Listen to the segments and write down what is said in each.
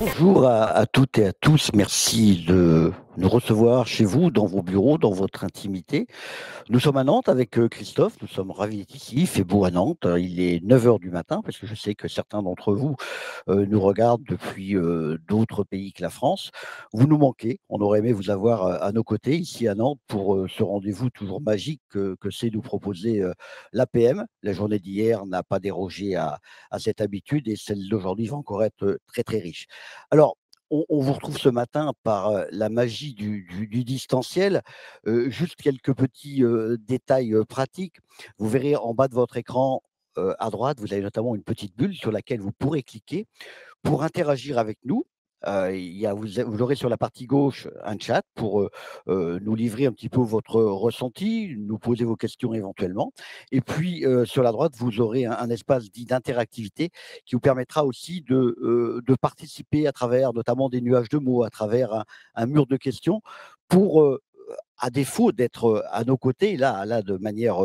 Bonjour à, toutes et à tous. Merci de nous recevoir chez vous, dans vos bureaux, dans votre intimité. Nous sommes à Nantes avec euh, Christophe, nous sommes ravis d'être ici, il fait beau à Nantes, il est 9h du matin, parce que je sais que certains d'entre vous euh, nous regardent depuis euh, d'autres pays que la France. Vous nous manquez, on aurait aimé vous avoir à nos côtés ici à Nantes pour ce rendez-vous toujours magique que, que c'est nous proposer l'APM. La journée d'hier n'a pas dérogé à, à cette habitude et celle d'aujourd'hui va encore être très très riche. Alors, on, vous retrouve ce matin par euh, la magie du, distanciel. Euh, juste quelques petits euh, détails pratiques. Vous verrez en bas de votre écran, à droite, vous avez notamment une petite bulle sur laquelle vous pourrez cliquer pour interagir avec nous. Euh, il y vous, aurez sur la partie gauche un chat pour euh, euh, nous livrer un petit peu votre ressenti, nous poser vos questions éventuellement. Et puis sur la droite, vous aurez un, espace dit d'interactivité qui vous permettra aussi de, participer à travers notamment des nuages de mots, à travers un, un mur de questions pour à défaut d'être à nos côtés, là, là de manière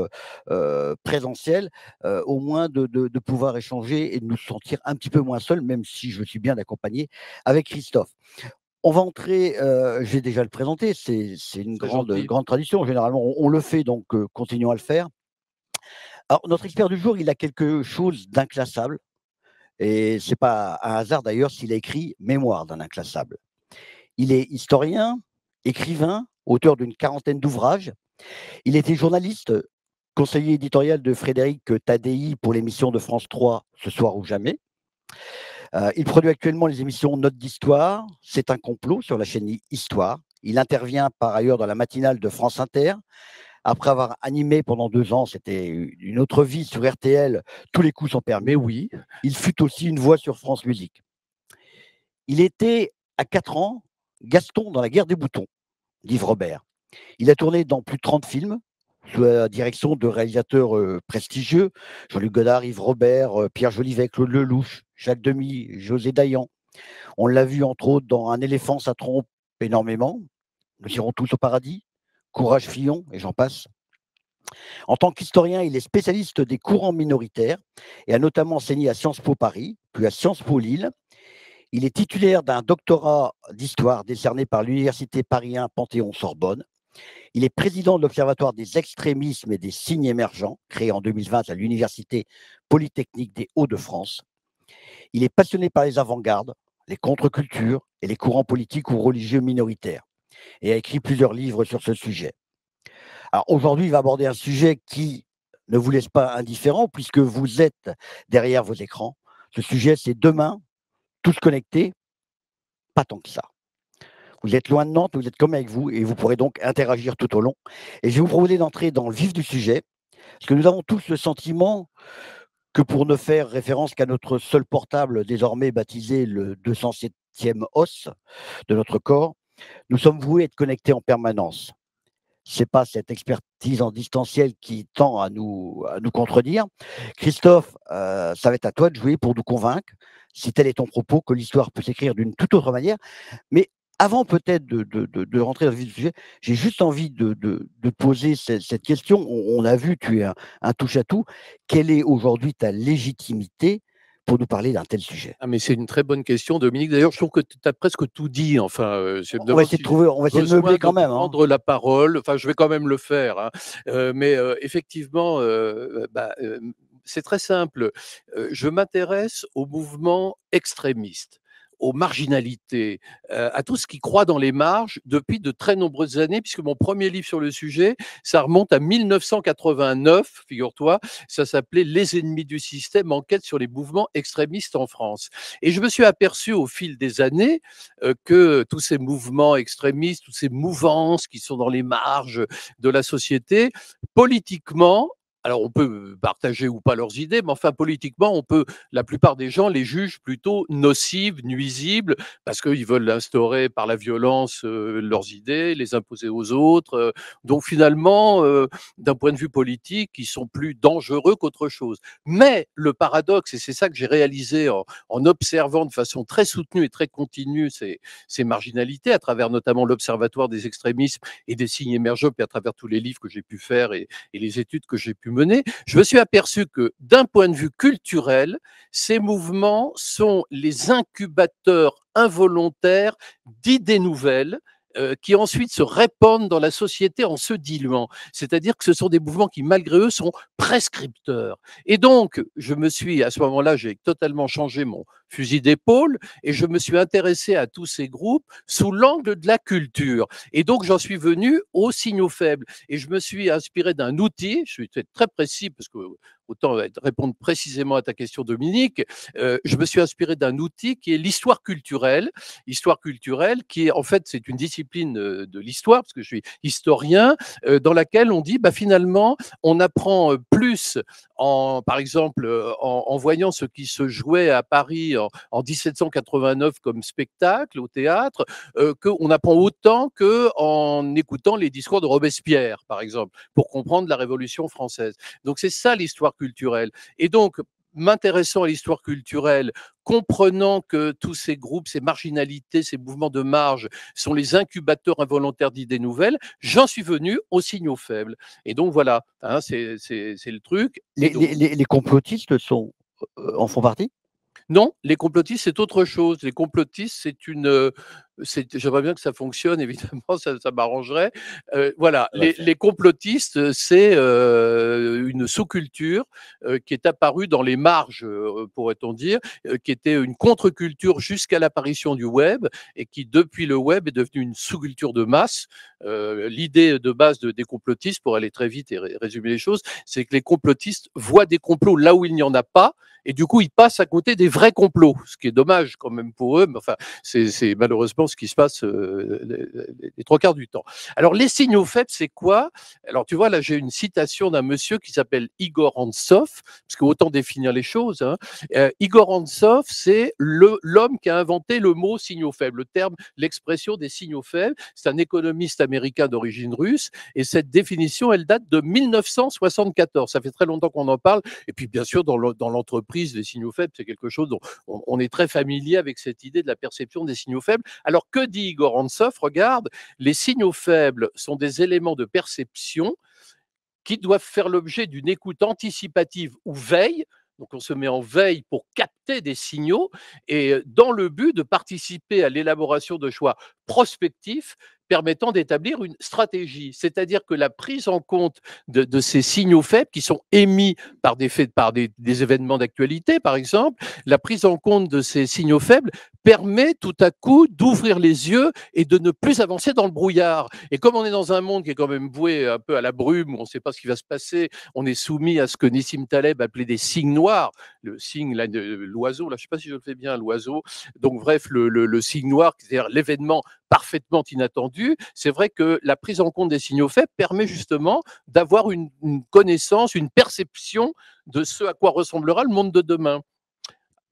présentielle, au moins de, de, pouvoir échanger et de nous sentir un petit peu moins seuls, même si je suis bien accompagné avec Christophe. On va entrer, j'ai déjà le présenté, c'est une grande, grande tradition. Généralement, on, on le fait, donc continuons à le faire. Alors, notre expert du jour, il a quelque chose d'inclassable. Et ce n'est pas un hasard d'ailleurs s'il a écrit Mémoire d'un inclassable. Il est historien, écrivain, auteur d'une quarantaine d'ouvrages. Il était journaliste, conseiller éditorial de Frédéric Tadei pour l'émission de France 3 Ce soir ou jamais. Euh, il produit actuellement les émissions Notes d'histoire, C'est un complot sur la chaîne Histoire. Il intervient par ailleurs dans la matinale de France Inter. Après avoir animé pendant deux ans, c'était une autre vie sur RTL, tous les coups sont permis, oui. Il fut aussi une voix sur France Musique. Il était à quatre ans Gaston dans la guerre des boutons, Yves Robert. Il a tourné dans plus de 30 films sous la direction de réalisateurs euh, prestigieux, Jean-Luc Godard, Yves Robert, euh, Pierre Jolivet, Claude Lelouch, Jacques Demy, José Dayan. On l'a vu entre autres dans Un éléphant, ça trompe énormément, Nous irons tous au paradis, Courage Fillon, et j'en passe. En tant qu'historien, il est spécialiste des courants minoritaires et a notamment enseigné à Sciences Po Paris, puis à Sciences Po Lille, il est titulaire d'un doctorat d'histoire décerné par l'Université Paris 1 Panthéon-Sorbonne. Il est président de l'Observatoire des extrémismes et des signes émergents, créé en 2020 à l'Université polytechnique des Hauts-de-France. Il est passionné par les avant-gardes, les contre-cultures et les courants politiques ou religieux minoritaires, et a écrit plusieurs livres sur ce sujet. Alors aujourd'hui, il va aborder un sujet qui ne vous laisse pas indifférent, puisque vous êtes derrière vos écrans. Ce sujet, c'est demain, tous connectés Pas tant que ça. Vous êtes loin de Nantes, vous êtes comme avec vous et vous pourrez donc interagir tout au long. Et je vais vous proposer d'entrer dans le vif du sujet, parce que nous avons tous le sentiment que pour ne faire référence qu'à notre seul portable désormais baptisé le 207e os de notre corps, nous sommes voués à être connectés en permanence. Ce n'est pas cette expertise en distanciel qui tend à nous, nous contredire. Christophe, euh, ça va être à toi de jouer pour nous convaincre si tel est ton propos, que l'histoire peut s'écrire d'une toute autre manière. Mais avant peut-être de, rentrer dans le sujet, j'ai juste envie de, poser cette, question. On, a vu, tu es un, touche-à-tout. Quelle est aujourd'hui ta légitimité pour nous parler d'un tel sujet ah, Mais c'est une très bonne question, Dominique. D'ailleurs, je trouve que tu as presque tout dit. Enfin, euh, on va essayer de trouver, on meubler quand même. Hein. la parole. Enfin, je vais quand même le faire. Hein. Euh, mais euh, effectivement, bah, c'est très simple. Je m'intéresse aux mouvements extrémistes aux marginalités, à tout ce qui croit dans les marges depuis de très nombreuses années, puisque mon premier livre sur le sujet, ça remonte à 1989, figure-toi, ça s'appelait Les ennemis du système, enquête sur les mouvements extrémistes en France. Et je me suis aperçu au fil des années que tous ces mouvements extrémistes, toutes ces mouvances qui sont dans les marges de la société, politiquement, alors on peut partager ou pas leurs idées, mais enfin politiquement, on peut, la plupart des gens les jugent plutôt nocives, nuisibles, parce qu'ils veulent instaurer par la violence leurs idées, les imposer aux autres. donc finalement, d'un point de vue politique, ils sont plus dangereux qu'autre chose. Mais le paradoxe, et c'est ça que j'ai réalisé en, en, observant de façon très soutenue et très continue ces, ces marginalités, à travers notamment l'Observatoire des extrémismes et des signes émergents, puis à travers tous les livres que j'ai pu faire et, et les études que j'ai pu je me suis aperçu que d'un point de vue culturel, ces mouvements sont les incubateurs involontaires d'idées nouvelles, euh, qui ensuite se répandent dans la société en se diluant. C'est-à-dire que ce sont des mouvements qui, malgré eux, sont prescripteurs. Et donc, je me suis, à ce moment-là, j'ai totalement changé mon, fusil d'épaule, et je me suis intéressé à tous ces groupes sous l'angle de la culture. Et donc, j'en suis venu aux signaux faibles. Et je me suis inspiré d'un outil, je suis très précis, parce que autant répondre précisément à ta question, Dominique, euh, je me suis inspiré d'un outil qui est l'histoire culturelle. Histoire culturelle qui est, en fait, c'est une discipline euh, de l'histoire, parce que je suis historien, euh, dans laquelle on dit, bah, finalement, on apprend plus, en, par exemple, en, en voyant ce qui se jouait à Paris en, 1789 comme spectacle au théâtre, euh, qu'on apprend autant qu'en écoutant les discours de Robespierre, par exemple, pour comprendre la Révolution française. Donc c'est ça l'histoire culturelle. Et donc, m'intéressant à l'histoire culturelle, comprenant que tous ces groupes, ces marginalités, ces mouvements de marge sont les incubateurs involontaires d'idées nouvelles, j'en suis venu aux signaux faibles. Et donc voilà, hein, c'est le truc. Les, complotistes sont, euh, en font partie non, les complotistes, c'est autre chose. Les complotistes, c'est une, euh, j'aimerais bien que ça fonctionne, évidemment, ça, m'arrangerait. voilà, les, complotistes, c'est une sous-culture qui est apparue dans les marges, pourrait-on dire, qui était une contre-culture jusqu'à l'apparition du web et qui, depuis le web, est devenue une sous-culture de masse. L'idée de base des complotistes, pour aller très vite et résumer les choses, c'est que les complotistes voient des complots là où il n'y en a pas et du coup, ils passent à côté des vrais complots, ce qui est dommage quand même pour eux, enfin, c'est malheureusement ce qui se passe euh, les, trois quarts du temps. Alors, les signaux faibles, c'est quoi Alors, tu vois, là, j'ai une citation d'un monsieur qui s'appelle Igor Antsov, parce qu'autant définir les choses. Hein. Euh, Igor Antsov, c'est l'homme qui a inventé le mot signaux faibles, le terme, l'expression des signaux faibles. C'est un économiste américain d'origine russe, et cette définition, elle date de 1974. Ça fait très longtemps qu'on en parle, et puis bien sûr, dans l'entreprise, les signaux faibles, c'est quelque chose dont on est très familier avec cette idée de la perception des signaux faibles. Alors que dit Igor Regarde, les signaux faibles sont des éléments de perception qui doivent faire l'objet d'une écoute anticipative ou veille. Donc on se met en veille pour capter des signaux et euh, dans le but de participer à l'élaboration de choix prospectifs permettant d'établir une stratégie. C'est-à-dire que la prise en compte de, de, ces signaux faibles qui sont émis par des, faits, par des, des événements d'actualité, par exemple, la prise en compte de ces signaux faibles permet tout à coup d'ouvrir les yeux et de ne plus avancer dans le brouillard. Et comme on est dans un monde qui est quand même voué un peu à la brume, on ne sait pas ce qui va se passer, on est soumis à ce que Nissim Taleb appelait des signes noirs, le signe, l'oiseau, là, je ne sais pas si je le fais bien, l'oiseau, donc bref, le, le, le signe noir, c'est-à-dire l'événement parfaitement inattendu. C'est vrai que la prise en compte des signaux faits permet justement d'avoir une, connaissance, une perception de ce à quoi ressemblera le monde de demain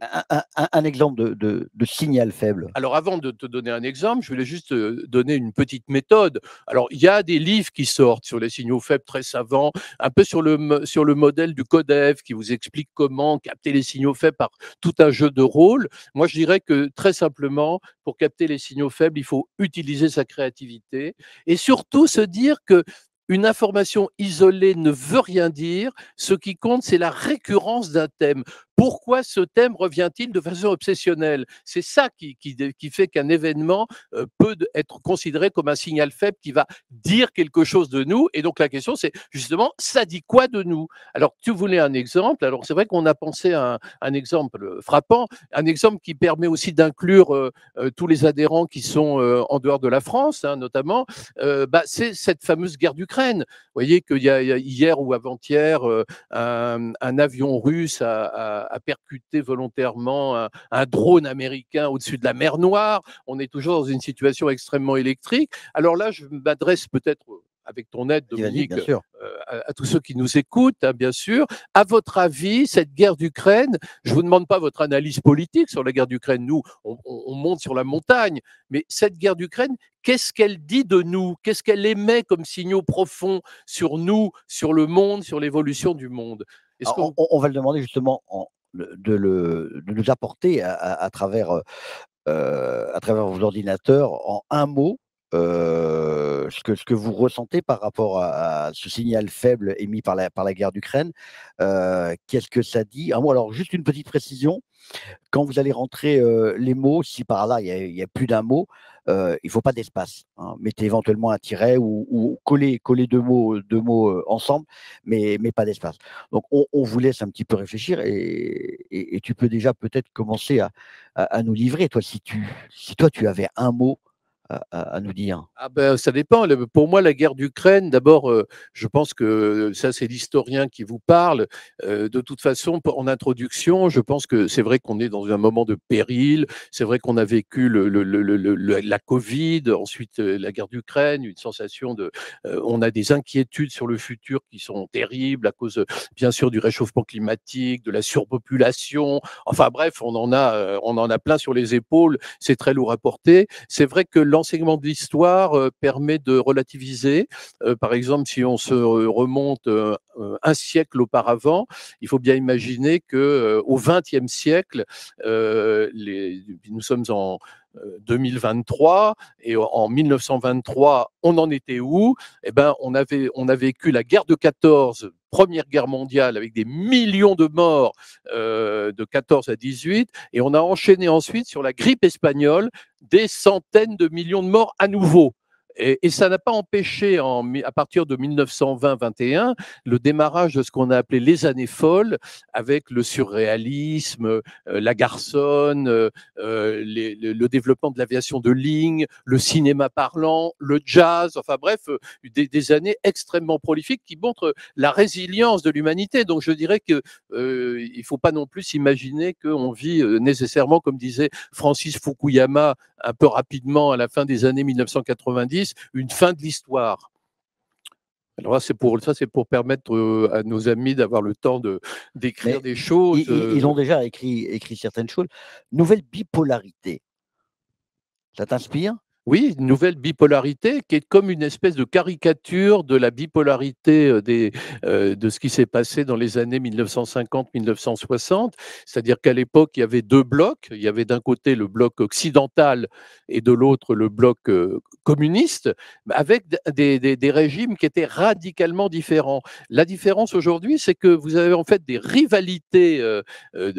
un, exemple de, signal faible Alors, avant de te donner un exemple, je voulais juste euh, donner une petite méthode. Alors, il y a des livres qui sortent sur les signaux faibles très savants, un peu sur le, sur le modèle du CODEF qui vous explique comment capter les signaux faibles par tout un jeu de rôle. Moi, je dirais que très simplement, pour capter les signaux faibles, il faut utiliser sa créativité et surtout se dire que une information isolée ne veut rien dire. Ce qui compte, c'est la récurrence d'un thème. Pourquoi ce thème revient-il de façon obsessionnelle C'est ça qui, qui, qui fait qu'un événement euh, peut être considéré comme un signal faible qui va dire quelque chose de nous. Et donc la question, c'est justement, ça dit quoi de nous Alors tu voulais un exemple. Alors c'est vrai qu'on a pensé à un, exemple frappant, un exemple qui permet aussi d'inclure euh, euh, tous les adhérents qui sont en dehors de la France, hein, notamment. Bah, c'est cette fameuse guerre d'Ukraine vous voyez qu'il y a, hier ou avant-hier, euh, un, avion russe a, percuté volontairement un drone américain au-dessus de la mer Noire. On est toujours dans une situation extrêmement électrique. Alors là, je m'adresse peut-être avec ton aide, Dominique, euh, à, tous ceux qui nous écoutent, hein, bien sûr. À votre avis, cette guerre d'Ukraine, je ne vous demande pas votre analyse politique sur la guerre d'Ukraine, nous, on, monte sur la montagne, mais cette guerre d'Ukraine, qu'est-ce qu'elle dit de nous Qu'est-ce qu'elle émet comme signaux profonds sur nous, sur le monde, sur l'évolution du monde ah, on, va le demander justement en, de, le, nous apporter à, travers, euh, à travers vos ordinateurs en un mot euh, ce, que, ce que vous ressentez par rapport à, ce signal faible émis par la, par la guerre d'Ukraine. Euh, qu'est-ce que ça dit alors juste une petite précision. Quand vous allez rentrer euh, les mots, si par là il y, a, plus d'un mot, il ne faut pas d'espace. Hein. Mettez éventuellement un tiret ou, ou collez, deux mots, deux mots ensemble, mais, mais pas d'espace. Donc on, vous laisse un petit peu réfléchir et, tu peux déjà peut-être commencer à, nous livrer. Toi, si, tu, si toi tu avais un mot à, nous dire ah ben, Ça dépend. Pour moi, la guerre d'Ukraine, d'abord, euh, je pense que euh, ça, c'est l'historien qui vous parle. Euh, de toute façon, en introduction, je pense que c'est vrai qu'on est dans un moment de péril. C'est vrai qu'on a vécu la Covid, ensuite la guerre d'Ukraine, une sensation de. on a des inquiétudes sur le futur qui sont terribles à cause, bien sûr, du réchauffement climatique, de la surpopulation. Enfin bref, on en a, on en a plein sur les épaules. C'est très lourd à porter. C'est vrai que l'enseignement de l'histoire euh, permet de relativiser. Euh, par exemple, si on se remonte euh, un siècle auparavant, il faut bien imaginer que au XXe siècle, nous sommes en 2023 euh, et en 1923, on en était où Eh ben, on avait on a vécu la guerre de 14 Première Guerre mondiale avec des millions de morts euh, de 14 à 18, et on a enchaîné ensuite sur la grippe espagnole des centaines de millions de morts à nouveau. Et, ça n'a pas empêché, en, à partir de 1920-21, le démarrage de ce qu'on a appelé les années folles, avec le surréalisme, euh, la garçonne, euh, euh, le, le, développement de l'aviation de ligne, le cinéma parlant, le jazz, enfin bref, des, des années extrêmement prolifiques qui montrent la résilience de l'humanité. Donc je dirais qu'il euh, ne faut pas non plus imaginer qu'on vit nécessairement, comme disait Francis Fukuyama un peu rapidement à la fin des années 1990, une fin de l'histoire. Alors là, c'est pour ça, c'est pour permettre euh, à nos amis d'avoir le temps de d'écrire des choses. Ils, euh. ils, ont déjà écrit écrit certaines choses. Nouvelle bipolarité. Ça t'inspire oui, une nouvelle bipolarité qui est comme une espèce de caricature de la bipolarité euh, des, euh, de ce qui s'est passé dans les années 1950-1960. C'est-à-dire qu'à l'époque, il y avait deux blocs. Il y avait d'un côté le bloc occidental et de l'autre le bloc euh, communiste, avec des, des, régimes qui étaient radicalement différents. La différence aujourd'hui, c'est que vous avez en fait des rivalités de,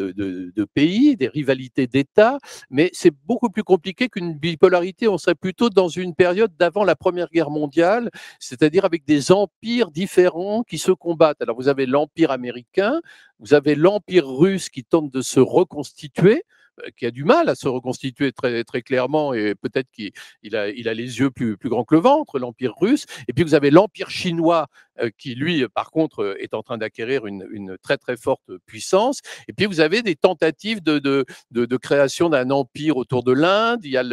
de, pays, des rivalités d'États, mais c'est beaucoup plus compliqué qu'une bipolarité. On serait plutôt dans une période d'avant la Première Guerre mondiale, c'est-à-dire avec des empires différents qui se combattent. Alors vous avez l'empire américain, vous avez l'empire russe qui tente de se reconstituer. Euh, qui a du mal à se reconstituer très, très clairement et peut-être qu'il il a, les yeux plus, grands que le ventre, l'Empire russe. Et puis vous avez l'Empire chinois euh, qui, lui, euh, par contre, est en train d'acquérir une, très très forte puissance. Et puis vous avez des tentatives de, création d'un empire autour de l'Inde. Il y a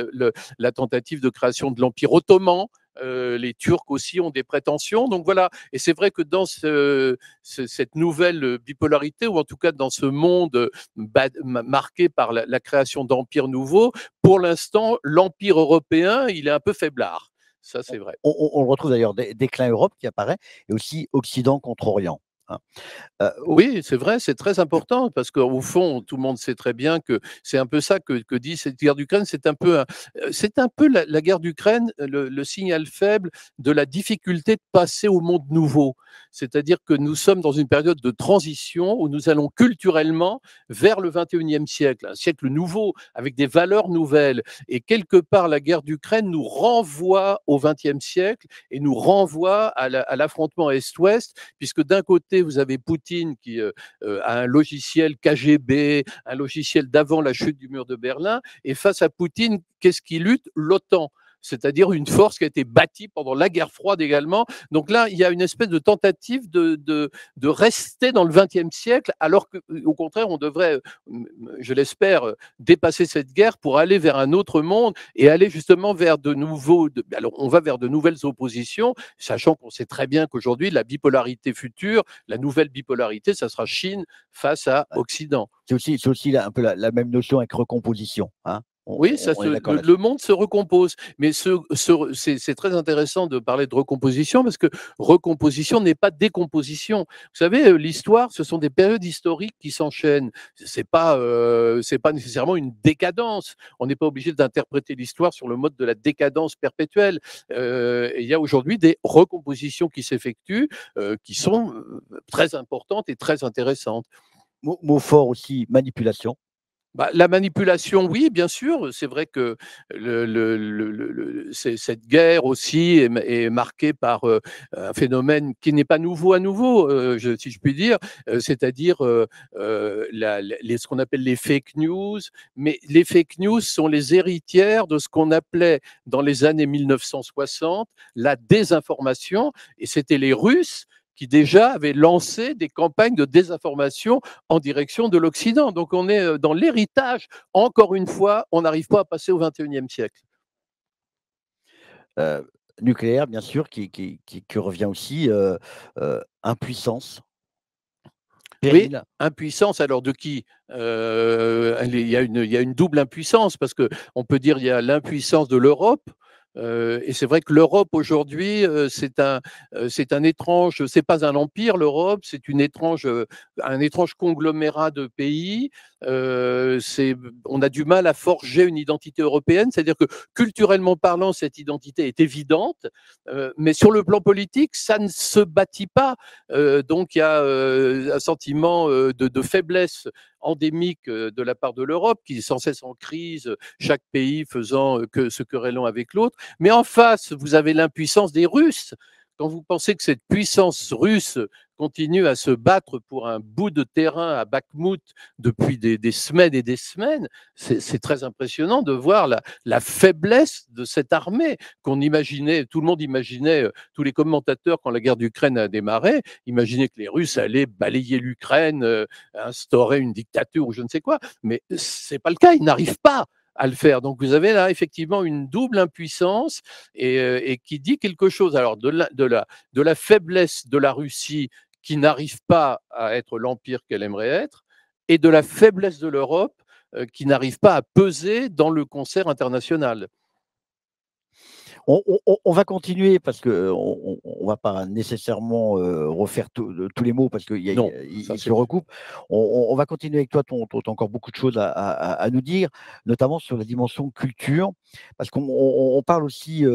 la tentative de création de l'Empire ottoman euh, les Turcs aussi ont des prétentions. Donc voilà, et c'est vrai que dans cette nouvelle euh, bipolarité, ou en tout cas dans ce monde euh, marqué par la, création d'empires nouveaux, pour l'instant, l'empire européen, il est un peu faiblard. Ça, c'est vrai. On, on, le retrouve d'ailleurs, Déclin Europe qui apparaît, et aussi Occident contre Orient. Hein. oui, c'est vrai, c'est très mmh. important parce qu'au fond, tout le monde sait très bien que c'est un peu ça que, que, dit cette guerre d'Ukraine. C'est un peu, c'est un peu la, guerre d'Ukraine, le, signal faible de la difficulté de passer au monde nouveau. C'est-à-dire que nous sommes dans une période de transition où nous allons culturellement vers le 21e siècle, un siècle nouveau avec des valeurs nouvelles. Et quelque part, la guerre d'Ukraine nous renvoie au 20e siècle et nous renvoie à l'affrontement est-ouest, puisque d'un côté vous avez Poutine qui euh, euh, a un logiciel KGB, un logiciel d'avant la chute du mur de Berlin, et face à Poutine, qu'est-ce qui lutte L'OTAN c'est-à-dire une force qui a été bâtie pendant la guerre froide également. Donc là, il y a une espèce de tentative de, de, rester dans le XXe siècle, alors qu'au contraire, on devrait, euh, je l'espère, euh, dépasser cette guerre pour aller vers un autre monde et aller justement vers de nouveaux. De, alors, on va vers de nouvelles oppositions, sachant qu'on sait très bien qu'aujourd'hui, la bipolarité future, la nouvelle bipolarité, ça sera Chine face à Occident. C'est aussi, aussi un peu la, la même notion avec recomposition. Hein oui, ça le, monde se recompose. Mais c'est très intéressant de parler de recomposition parce que recomposition n'est pas décomposition. Vous savez, euh, l'histoire, ce sont des périodes historiques qui s'enchaînent. C'est pas, euh, c'est pas nécessairement une décadence. On n'est pas obligé d'interpréter l'histoire sur le mode de la décadence perpétuelle. Euh, il y a aujourd'hui des recompositions qui s'effectuent, qui sont très importantes et très intéressantes. mot fort aussi, manipulation. Bah, la manipulation, oui, bien sûr. C'est vrai que le, le, le, cette guerre aussi est, marquée par euh, un phénomène qui n'est pas nouveau à nouveau, euh, si je puis dire, euh, c'est-à-dire ce qu'on appelle les fake news. Mais les fake news sont les héritières de ce qu'on appelait dans les années 1960 la désinformation, et c'était les Russes qui déjà avait lancé des campagnes de désinformation en direction de l'Occident. Donc on est euh, dans l'héritage. Encore une fois, on n'arrive pas à passer au XXIe siècle. Euh, nucléaire, bien sûr, qui, revient aussi, euh, impuissance. Oui, impuissance. Alors de qui il, y a une, il y une double impuissance parce que on peut dire il y a l'impuissance de l'Europe euh, et c'est vrai que l'Europe aujourd'hui, euh, c'est un, euh, c'est un étrange, c'est pas un empire l'Europe, c'est une étrange, un étrange conglomérat de pays. c'est, on a du mal à forger une identité européenne, c'est-à-dire que culturellement parlant, cette identité est évidente, mais sur le plan politique, ça ne se bâtit pas. donc il y a un sentiment de, de faiblesse endémique euh, de la part de l'Europe, qui est sans cesse en crise, chaque pays faisant euh, que se querellant avec l'autre. Mais en face, vous avez l'impuissance des Russes quand vous pensez que cette puissance russe continue à se battre pour un bout de terrain à Bakhmut depuis des, des semaines et des semaines. C'est très impressionnant de voir la, la faiblesse de cette armée qu'on imaginait, tout le monde imaginait, euh, tous les commentateurs, quand la guerre d'Ukraine a démarré, imaginaient que les Russes allaient balayer l'Ukraine, euh, instaurer une dictature ou je ne sais quoi. Mais c'est pas le cas, ils n'arrivent pas à le faire. Donc vous avez là effectivement une double impuissance et, euh, et qui dit quelque chose alors de la, de, la, de la faiblesse de la Russie qui n'arrive pas à être l'empire qu'elle aimerait être, et de la faiblesse de l'Europe euh, qui n'arrive pas à peser dans le concert international. On, va continuer parce que euh, on, va pas nécessairement euh, refaire euh, tous les mots parce qu'ils se recoupent. On, va continuer avec toi, tu as encore beaucoup de choses à, nous dire, notamment sur la dimension culture, parce qu'on parle aussi,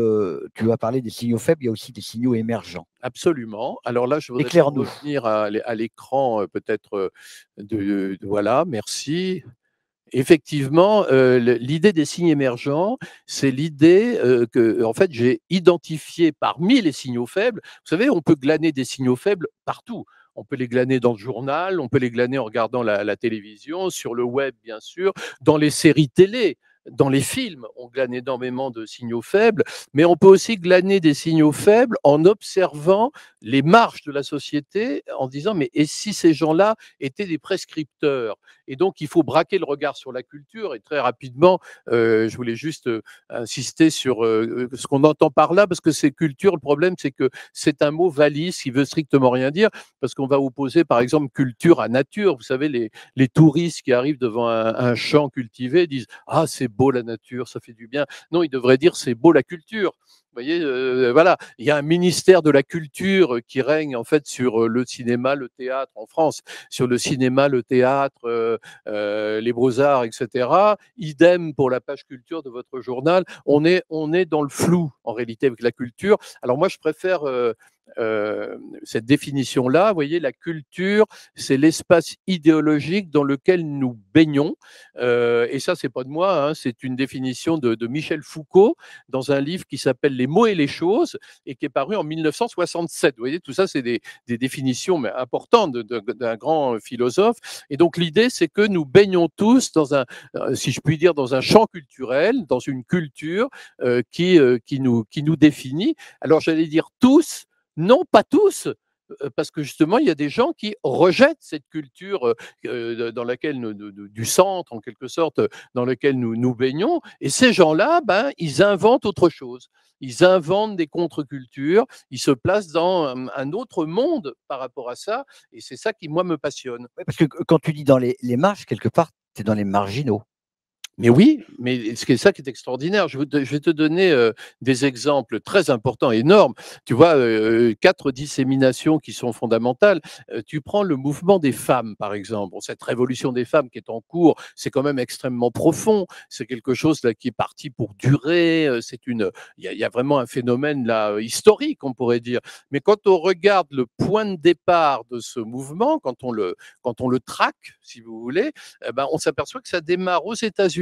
tu as parlé des signaux faibles, il y a aussi des signaux émergents. Absolument. Alors là, je voudrais revenir à, à l'écran peut-être voilà, merci effectivement, euh, l'idée des signes émergents, c'est l'idée euh, que, euh, en fait, j'ai identifié parmi les signaux faibles. Vous savez, on peut glaner des signaux faibles partout. On peut les glaner dans le journal, on peut les glaner en regardant la, télévision, sur le web, bien sûr, dans les séries télé dans les films, on glane énormément de signaux faibles, mais on peut aussi glaner des signaux faibles en observant les marges de la société, en disant, mais et si ces gens-là étaient des prescripteurs et donc, il faut braquer le regard sur la culture. Et très rapidement, euh, je voulais juste euh, insister sur euh, ce qu'on entend par là, parce que c'est culture. Le problème, c'est que c'est un mot valise qui veut strictement rien dire, parce qu'on va opposer, par exemple, culture à nature. Vous savez, les, les touristes qui arrivent devant un, un champ cultivé disent Ah, c'est beau la nature, ça fait du bien. Non, ils devraient dire C'est beau la culture voyez, euh, voilà, il y a un ministère de la culture qui règne en fait sur euh, le cinéma, le théâtre en France, sur le cinéma, le théâtre, euh, les beaux-arts, etc. Idem pour la page culture de votre journal. On est, on est dans le flou en réalité avec la culture. Alors moi, je préfère euh, cette définition-là. Vous voyez, la culture, c'est l'espace idéologique dans lequel nous baignons. Euh, et ça, c'est pas de moi, hein, c'est une définition de, de, Michel Foucault dans un livre qui s'appelle Les mots et les choses et qui est paru en 1967. Vous voyez, tout ça, c'est des, des, définitions mais, importantes d'un grand philosophe. Et donc, l'idée, c'est que nous baignons tous dans un, euh, si je puis dire, dans un champ culturel, dans une culture qui, qui, nous, qui nous définit. Alors, j'allais dire tous, non, pas tous, parce que justement, il y a des gens qui rejettent cette culture dans laquelle nous, du centre, en quelque sorte, dans laquelle nous nous baignons. Et ces gens-là, ben, ils inventent autre chose. Ils inventent des contre-cultures. Ils se placent dans un autre monde par rapport à ça. Et c'est ça qui, moi, me passionne. parce que quand tu dis dans les, les marges, quelque part, tu es dans les marginaux. Mais oui, mais c'est ça qui est extraordinaire. Je, vais te donner euh, des exemples très importants, énormes. Tu vois, euh, quatre disséminations qui sont fondamentales. Euh, tu prends le mouvement des femmes, par exemple. Cette révolution des femmes qui est en cours, c'est quand même extrêmement profond. C'est quelque chose là, qui est parti pour durer. C'est une, il y, a vraiment un phénomène là historique, on pourrait dire. Mais quand on regarde le point de départ de ce mouvement, quand on le, quand on le traque, si vous voulez, eh ben, on s'aperçoit que ça démarre aux États-Unis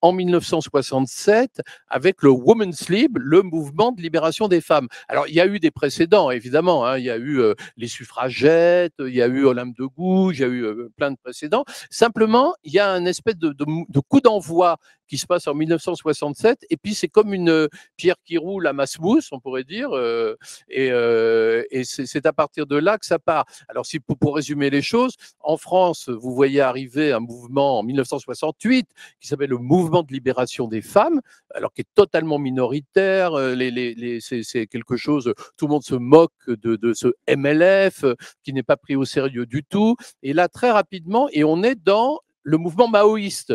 en 1967 avec le Women's Lib, le mouvement de libération des femmes. Alors, il y a eu des précédents, évidemment. Hein. il y a eu euh, les suffragettes, il y a eu Olympe de Gouges, il y a eu euh, plein de précédents. Simplement, il y a un espèce de, de coup d'envoi qui se passe en 1967. Et puis, c'est comme une euh, pierre qui roule à masse mousse, on pourrait dire. Euh, et, euh, et c'est à partir de là que ça part. Alors, si, pour, résumer les choses, en France, vous voyez arriver un mouvement en 1968 qui s'appelle le mouvement de libération des femmes, alors qui est totalement minoritaire. Les, les, les, c'est quelque chose, tout le monde se moque de, de ce MLF qui n'est pas pris au sérieux du tout. Et là, très rapidement, et on est dans le mouvement maoïste.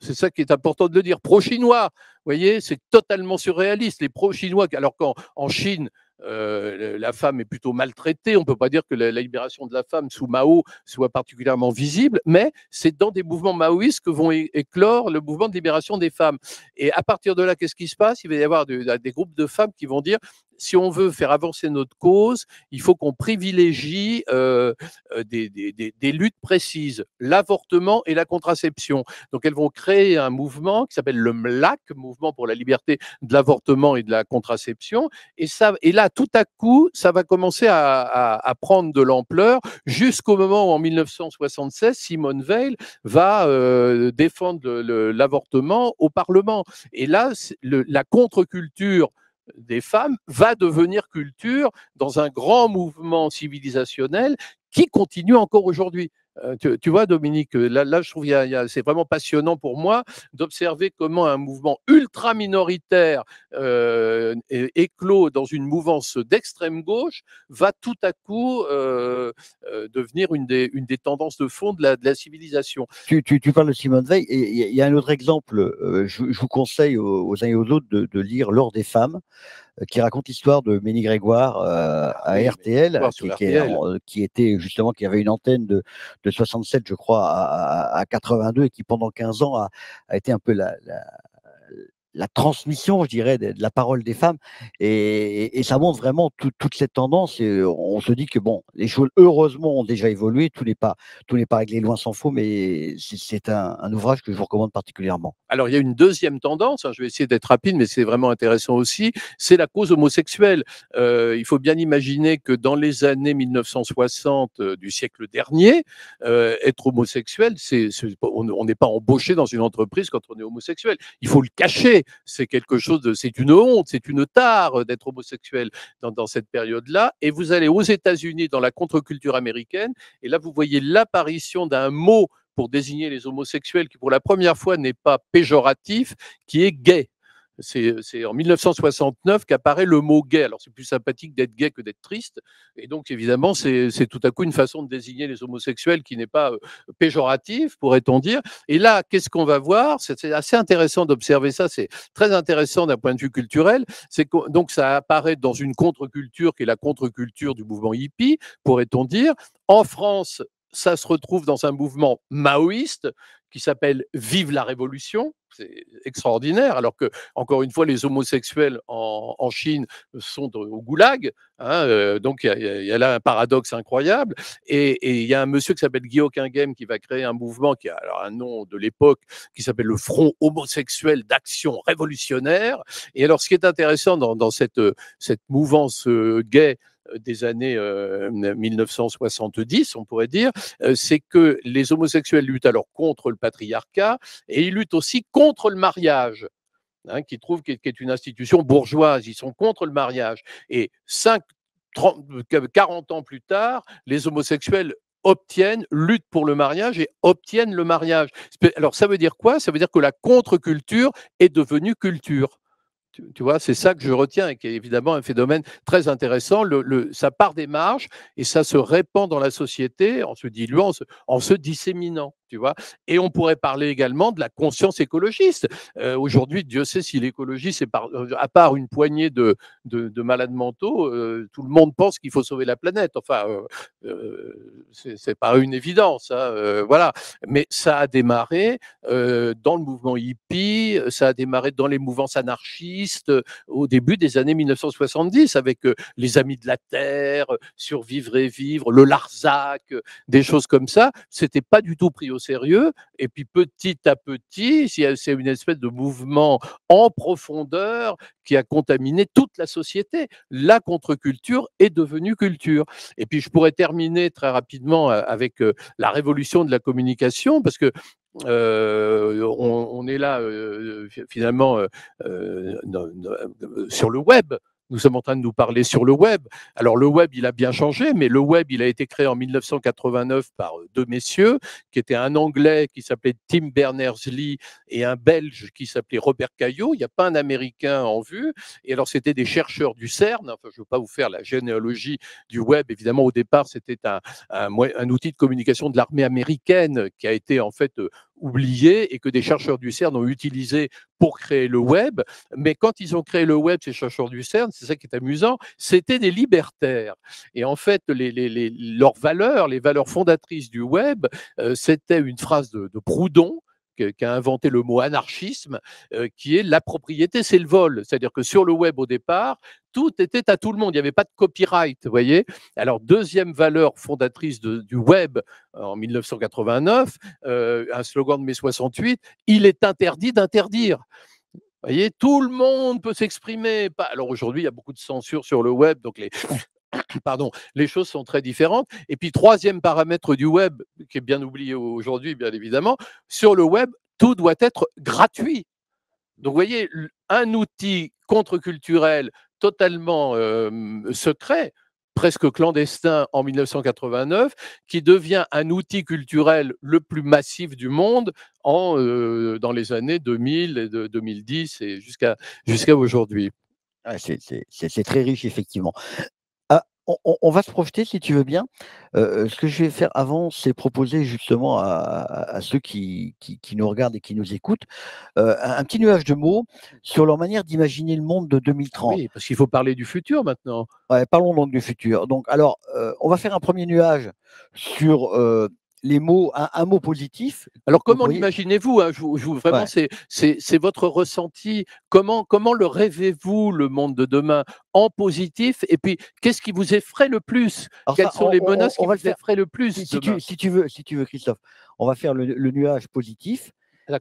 C'est ça qui est important de le dire. Pro-chinois, vous voyez, c'est totalement surréaliste. Les pro-chinois, alors qu'en Chine, euh, la femme est plutôt maltraitée. On ne peut pas dire que la, libération de la femme sous Mao soit particulièrement visible, mais c'est dans des mouvements maoïstes que vont éclore le mouvement de libération des femmes. Et à partir de là, qu'est-ce qui se passe Il va y avoir des groupes de femmes qui vont dire si on veut faire avancer notre cause, il faut qu'on privilégie euh, euh, des, luttes précises, l'avortement et la contraception. Donc elles vont créer un mouvement qui s'appelle le MLAC, Mouvement pour la liberté de l'avortement et de la contraception. Et, ça, et là, tout à coup, ça va commencer à, prendre de l'ampleur jusqu'au moment où, en 1976, Simone Veil va euh, défendre l'avortement au Parlement. Et là, la contre-culture des femmes va devenir culture dans un grand mouvement civilisationnel qui continue encore aujourd'hui. Tu, vois, Dominique, là, je trouve que c'est vraiment passionnant pour moi d'observer comment un mouvement ultra minoritaire euh, éclos dans une mouvance d'extrême gauche va tout à coup euh, devenir une des, une des tendances de fond de la, de la civilisation. Tu, tu, tu, parles de Simone Veil, et il y, a un autre exemple, je, je, vous conseille aux, uns et aux autres de, de lire L'or des femmes euh, qui raconte l'histoire de Ménie Grégoire euh, ah à RTL, euh, qui, était justement, qui avait une antenne de, 67, je crois, à, 82, et qui pendant 15 ans a, été un peu la la transmission, je dirais, de, la parole des femmes. Et, ça montre vraiment toute cette tendance. Et euh, on se dit que, bon, les choses, heureusement, ont déjà évolué. Tout n'est pas, pas réglé, loin s'en faux, mais c'est un, ouvrage que je vous recommande particulièrement. Alors, il y a une deuxième tendance. Hein, je vais essayer d'être rapide, mais c'est vraiment intéressant aussi. C'est la cause homosexuelle. Euh, il faut bien imaginer que dans les années 1960 euh, du siècle dernier, être homosexuel, c'est, on n'est pas embauché dans une entreprise quand on est homosexuel. Il faut le cacher c'est quelque chose de, c'est une honte, c'est une tare euh, d'être homosexuel dans cette période-là. Et vous allez aux États-Unis, dans la contre-culture américaine, et là, vous voyez l'apparition d'un mot pour désigner les homosexuels qui, pour la première fois, n'est pas péjoratif, qui est gay. C'est en 1969 qu'apparaît le mot gay. Alors c'est plus sympathique d'être gay que d'être triste. Et donc évidemment, c'est tout à coup une façon de désigner les homosexuels qui n'est pas péjorative, pourrait-on dire. Et là, qu'est-ce qu'on va voir C'est assez intéressant d'observer ça. C'est très intéressant d'un point de vue culturel. C'est donc ça apparaît dans une contre-culture qui est la contre-culture du mouvement hippie, pourrait-on dire. En France, ça se retrouve dans un mouvement maoïste qui s'appelle Vive la Révolution. C'est extraordinaire, alors que, encore une fois, les homosexuels en, Chine sont au goulag. Hein, euh, donc, il y, a là un paradoxe incroyable. Et il y a un monsieur qui s'appelle Guillaume Kingem qui va créer un mouvement qui a alors, un nom de l'époque qui s'appelle le Front homosexuel d'action révolutionnaire. Et alors, ce qui est intéressant dans, cette, cette mouvance euh, gay, euh, des années 1970, euh, on pourrait dire, euh, c'est que les homosexuels luttent alors contre le patriarcat et ils luttent aussi contre le mariage. Hein, qui trouvent qu'il est une institution bourgeoise, ils sont contre le mariage. Et 5, 40 ans plus tard, les homosexuels obtiennent, luttent pour le mariage et obtiennent le mariage. Alors ça veut dire quoi Ça veut dire que la contre-culture est devenue culture. Tu, vois, c'est ça que je retiens et qui est évidemment un phénomène très intéressant. Le, ça part des marges et ça se répand dans la société en se diluant, en se disséminant. Tu vois Et on pourrait parler également de la conscience écologiste. Euh, aujourd'hui, Dieu sait si l'écologie, c'est euh, à part une poignée de, de, malades mentaux, euh, tout le monde pense qu'il faut sauver la planète. Enfin, euh, c'est pas une évidence, hein, voilà. Mais ça a démarré dans le mouvement hippie, ça a démarré dans les mouvances anarchistes au début des années 1970 avec les Amis de la Terre, Survivre et Vivre, le Larzac, des choses comme ça. C'était pas du tout pris sérieux, et puis petit à petit, c'est une espèce de mouvement en profondeur qui a contaminé toute la société. La contre-culture est devenue culture. Et puis je pourrais terminer très rapidement euh, avec euh, la révolution de la communication, parce que euh, on, est là finalement sur le web. Nous sommes en train de nous parler sur le web. Alors le web, il a bien changé, mais le web, il a été créé en 1989 par euh, deux messieurs, qui étaient un Anglais qui s'appelait Tim Berners-Lee et un Belge qui s'appelait Robert Caillot. Il n'y a pas un Américain en vue. Et alors c'était des chercheurs du CERN. je ne veux pas vous faire la généalogie du web. Évidemment, au départ, c'était un outil de communication de l'armée américaine qui a été en fait euh, oublié et que des chercheurs du CERN ont utilisé pour créer le web. Mais quand ils ont créé le web, ces chercheurs du CERN, c'est ça qui est amusant, c'était des libertaires. Et en fait, les, leurs valeurs, les valeurs fondatrices du web, euh, c'était une phrase de, de Proudhon qui a inventé le mot anarchisme, euh, qui est la propriété, c'est le vol. C'est-à-dire que sur le web au départ, tout était à tout le monde. Il n'y avait pas de copyright, voyez. Alors, deuxième valeur fondatrice du web euh, en 1989, euh, un slogan de mai 68, il est interdit d'interdire. voyez, tout le monde peut s'exprimer. Alors aujourd'hui, il y a beaucoup de censure sur le web, donc les, pardon, les choses sont très différentes. Et puis, troisième paramètre du web, qui est bien oublié aujourd'hui, bien évidemment, sur le web, tout doit être gratuit. Donc, vous voyez, un outil contre-culturel totalement secret, presque clandestin en 1989, qui devient un outil culturel le plus massif du monde en, dans les années 2000, et 2010 et jusqu'à jusqu'à aujourd'hui. Ah, c'est très riche, effectivement on, va se projeter, si tu veux bien. Euh, euh, ce que je vais faire avant, c'est proposer justement à, ceux qui, nous regardent et qui nous écoutent euh, un petit nuage de mots sur leur manière d'imaginer le monde de 2030. Oui, parce qu'il faut parler du futur maintenant. parlons donc du futur. Donc, alors, on va faire un premier nuage sur les mots, un, un, mot positif. Alors comment imaginez hein? vous hein, Vraiment, c'est votre ressenti. Comment, comment le rêvez-vous, le monde de demain, en positif Et puis, qu'est-ce qui vous effraie le plus Quelles sont les menaces qui vous faire. effraient le plus si, tu, veux, si tu veux, Christophe, on va faire le, nuage positif.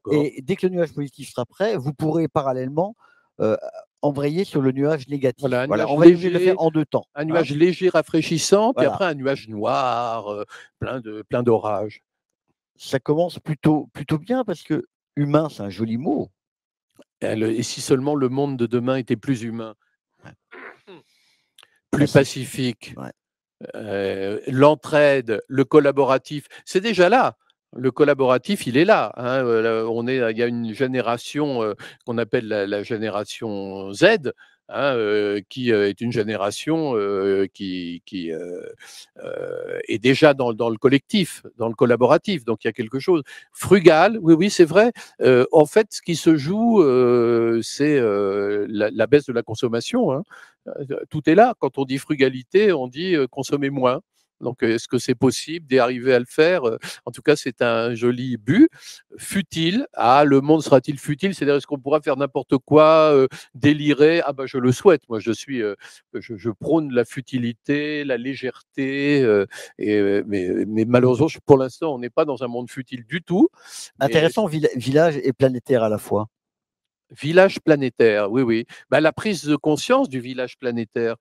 Et dès que le nuage positif sera prêt, vous pourrez parallèlement euh, embrayer sur le nuage négatif. on va le faire en deux temps. Un nuage léger rafraîchissant, puis après un nuage noir, euh, plein de plein d'orages. Ça commence plutôt plutôt bien parce que humain, c'est un joli mot. Et si seulement le monde de demain était plus humain, plus bah, pacifique, euh, l'entraide, le collaboratif, c'est déjà là le collaboratif, il est hein, euh, là. On est, il y a une génération euh, qu'on appelle la, génération Z, hein, euh, qui est une génération qui, est déjà dans, le collectif, dans le collaboratif. Donc il y a quelque chose. Frugal, oui, oui, c'est vrai. en fait, ce qui se joue, c'est la, baisse de la consommation. Hein. Tout est là. Quand on dit frugalité, on dit consommer moins. Donc, est-ce que c'est possible d'y arriver à le faire En tout cas, c'est un joli but. Futile Ah, le monde sera-t-il futile C'est-à-dire, est-ce qu'on pourra faire n'importe quoi, délirer Ah, ben, je le souhaite. Moi, je suis, je, prône la futilité, la légèreté. et, mais, malheureusement, pour l'instant, on n'est pas dans un monde futile du tout. Intéressant, village et planétaire à la fois. Village planétaire, oui, oui. Bah, la prise de conscience du village planétaire.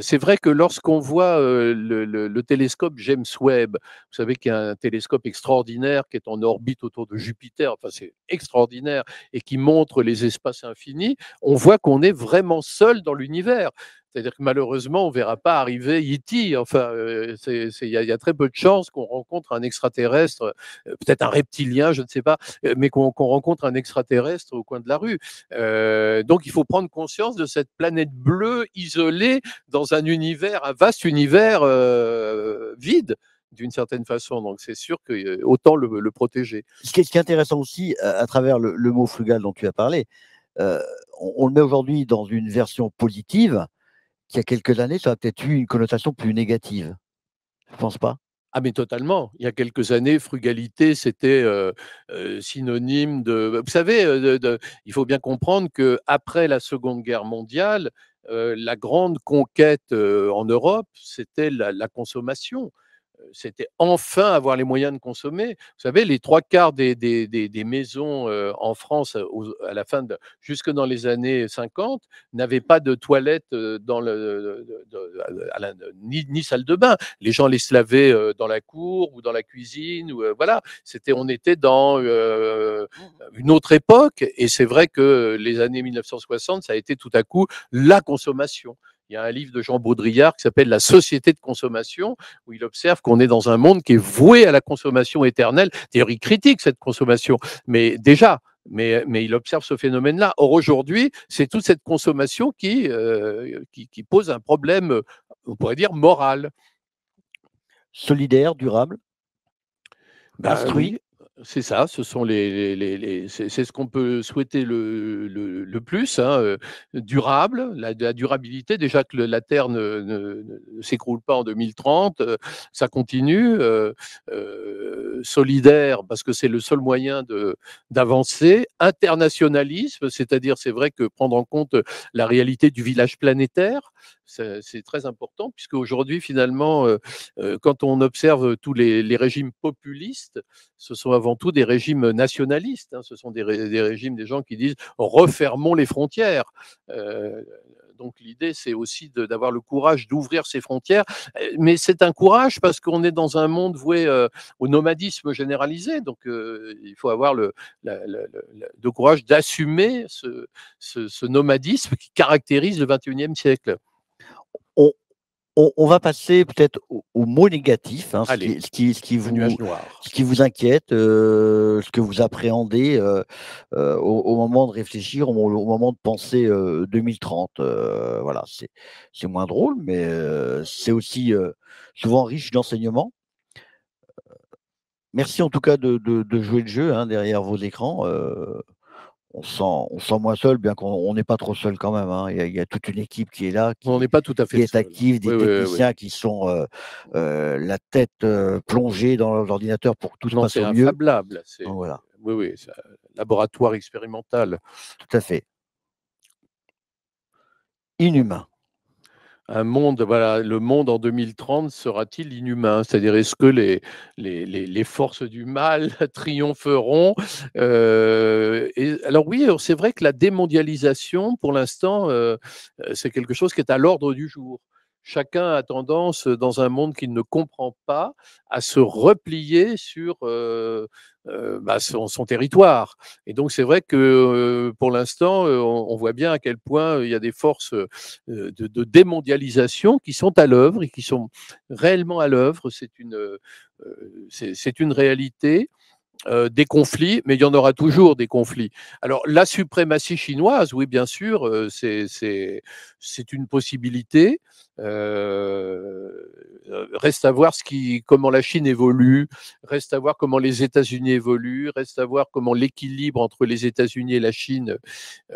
c'est vrai que lorsqu'on voit le, le, télescope James Webb, vous savez qu'il y a un télescope extraordinaire qui est en orbite autour de Jupiter, enfin c'est extraordinaire, et qui montre les espaces infinis, on voit qu'on est vraiment seul dans l'univers. C'est-à-dire que malheureusement, on ne verra pas arriver Iti. E enfin, euh, il y, a très peu de chances qu'on rencontre un extraterrestre, euh, peut-être un reptilien, je ne sais pas, euh, mais qu'on rencontre un extraterrestre au coin de la rue. donc, il faut prendre conscience de cette planète bleue isolée dans un univers, un vaste univers vide d'une certaine façon. Donc c'est sûr qu'autant autant le, le, protéger. Ce qui, est, intéressant aussi, à, travers le, mot frugal dont tu as parlé, on, le met aujourd'hui dans une version positive, il y a quelques années, ça a peut-être eu une connotation plus négative. Je pense pas. Ah mais totalement. Il y a quelques années, frugalité, c'était euh, euh, synonyme de. Vous savez, euh, il faut bien comprendre que après la Seconde Guerre mondiale, la grande conquête en Europe, c'était la, la, consommation. Euh, c'était enfin avoir les moyens de consommer. Vous savez, les trois quarts des, maisons euh, en France, euh, à la fin jusque dans les années 50, n'avaient pas de toilette dans le, la, ni, salle de bain. Les gens les laver dans la cour ou dans la cuisine. Ou, voilà, c'était, on était dans une autre époque. Et c'est vrai que les années 1960, ça a été tout à coup la consommation. Il y a un livre de Jean Baudrillard qui s'appelle La société de consommation, où il observe qu'on est dans un monde qui est voué à la consommation éternelle. théorie il critique cette consommation, mais déjà, mais, mais, il observe ce phénomène-là. Or, aujourd'hui, c'est toute cette consommation qui, euh, qui, pose un problème, on pourrait dire, moral. Solidaire, durable, construit. Bah, c'est ça, ce sont les, c'est ce qu'on peut souhaiter le, plus, hein, durable, la, durabilité. Déjà que la Terre ne, s'écroule pas en 2030, ça continue. solidaire, parce que c'est le seul moyen d'avancer. Internationalisme, c'est-à-dire, c'est vrai que prendre en compte la réalité du village planétaire, c'est très important, puisque aujourd'hui, finalement, euh, euh, quand on observe tous les, régimes populistes, ce sont avant tout des régimes nationalistes. Hein. ce sont des, régimes des gens qui disent refermons les frontières. Euh, donc l'idée, c'est aussi d'avoir le courage d'ouvrir ces frontières. Mais c'est un courage parce qu'on est dans un monde voué au nomadisme généralisé. Donc il faut avoir le, courage d'assumer ce, ce nomadisme qui caractérise le 21e siècle on, va passer peut-être aux au mots négatifs, hein, ce, qui, vous, inquiète, euh, ce que vous appréhendez euh, euh, au, moment de réfléchir, au, moment de penser 2030. voilà, c'est, moins drôle, mais c'est aussi souvent riche d'enseignements. Merci en tout cas de, jouer le jeu hein, derrière vos écrans on sent, on sent moins seul, bien qu'on n'est pas trop seul quand même. Hein. Il, y a, toute une équipe qui est là, qui, on n'est pas tout à fait est active, des techniciens qui sont euh, euh, la tête euh, plongée dans l'ordinateur pour tout se passe au mieux. C'est Oui, oui, c'est un laboratoire expérimental. Tout à fait. Inhumain un monde, voilà, le monde en 2030 sera-t-il inhumain C'est-à-dire, est-ce que les, les, les, forces du mal triompheront euh, et, Alors oui, c'est vrai que la démondialisation, pour l'instant, euh, euh, c'est quelque chose qui est à l'ordre du jour. Chacun a tendance, dans un monde qu'il ne comprend pas, à se replier sur euh, bah, son, territoire. Et donc c'est vrai que euh, pour l'instant, euh, on, voit bien à quel point euh, il y a des forces de, de, démondialisation qui sont à l'œuvre et qui sont réellement à l'œuvre. C'est une, c'est une réalité. des conflits, mais il y en aura toujours des conflits. Alors la suprématie chinoise, oui bien sûr, c'est c'est une possibilité, euh, euh, reste à voir ce qui, comment la Chine évolue, reste à voir comment les États-Unis évoluent, reste à voir comment l'équilibre entre les États-Unis et la Chine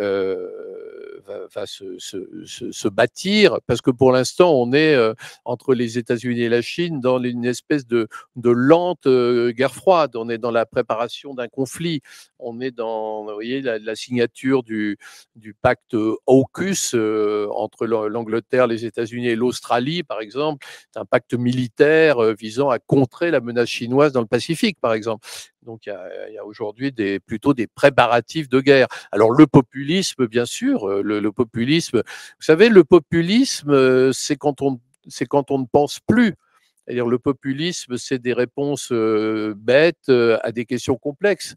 euh, va, se, bâtir, parce que pour l'instant, on est entre les États-Unis et la Chine dans une espèce de, de lente guerre froide. On est dans la préparation d'un conflit. On est dans la, signature du, du pacte AUKUS entre l'Angleterre, les États-Unis et l'Australie, par exemple, un pacte militaire euh, visant à contrer la menace chinoise dans le Pacifique, par exemple. Donc il y a, aujourd'hui plutôt des préparatifs de guerre. Alors le populisme, bien sûr, euh, le, populisme, vous savez, le populisme, euh, c'est quand on, c'est quand on ne pense plus cest le populisme, c'est des réponses bêtes à des questions complexes.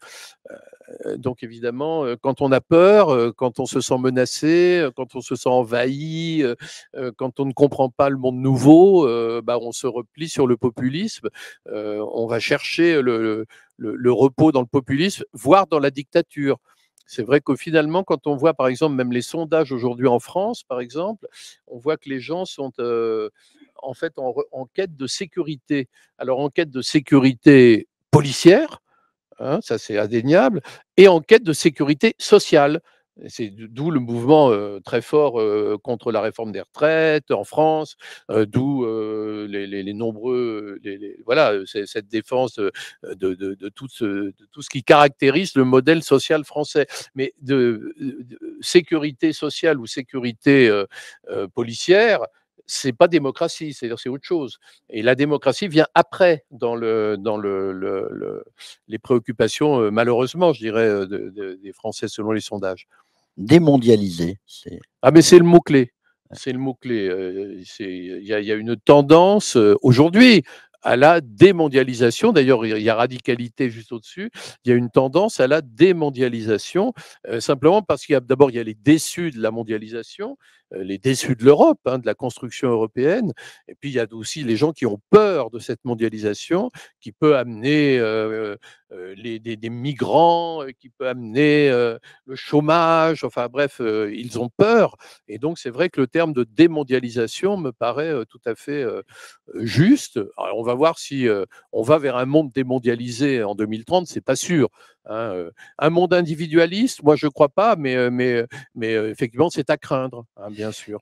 donc évidemment, quand on a peur, quand on se sent menacé, quand on se sent envahi, quand on ne comprend pas le monde nouveau, bah, on se replie sur le populisme. on va chercher le, repos dans le populisme, voire dans la dictature. C'est vrai que finalement, quand on voit par exemple même les sondages aujourd'hui en France, par exemple, on voit que les gens sont en fait en, quête de sécurité. Alors en quête de sécurité policière, hein, ça c'est indéniable, et en quête de sécurité sociale. C'est d'où le mouvement euh, très fort euh, contre la réforme des retraites en France, euh, d'où les, nombreux, voilà, cette défense de, tout ce, de, tout ce, qui caractérise le modèle social français. Mais de, sécurité sociale ou sécurité policière, c'est pas démocratie, c'est-à-dire c'est autre chose. Et la démocratie vient après dans le dans le, les préoccupations euh, malheureusement, je dirais, euh, des Français selon les sondages. Démondialiser. Ah mais c'est le mot clé. C'est le mot clé. Euh, il y, a, une tendance aujourd'hui à la démondialisation. D'ailleurs, il y a radicalité juste au-dessus. Il y a une tendance à la démondialisation, simplement parce qu'il y a d'abord il les déçus de la mondialisation, euh, les déçus de l'Europe, hein, de la construction européenne. Et puis, il y a aussi les gens qui ont peur de cette mondialisation qui peut amener euh, euh, des, migrants, qui peut amener le chômage. Enfin, bref, ils ont peur. Et donc, c'est vrai que le terme de démondialisation me paraît tout à fait juste. on va voir si on va vers un monde démondialisé en 2030. C'est pas sûr. Hein, euh, un monde individualiste, moi je ne crois pas, mais, euh, mais, euh, effectivement c'est à craindre, hein, bien sûr.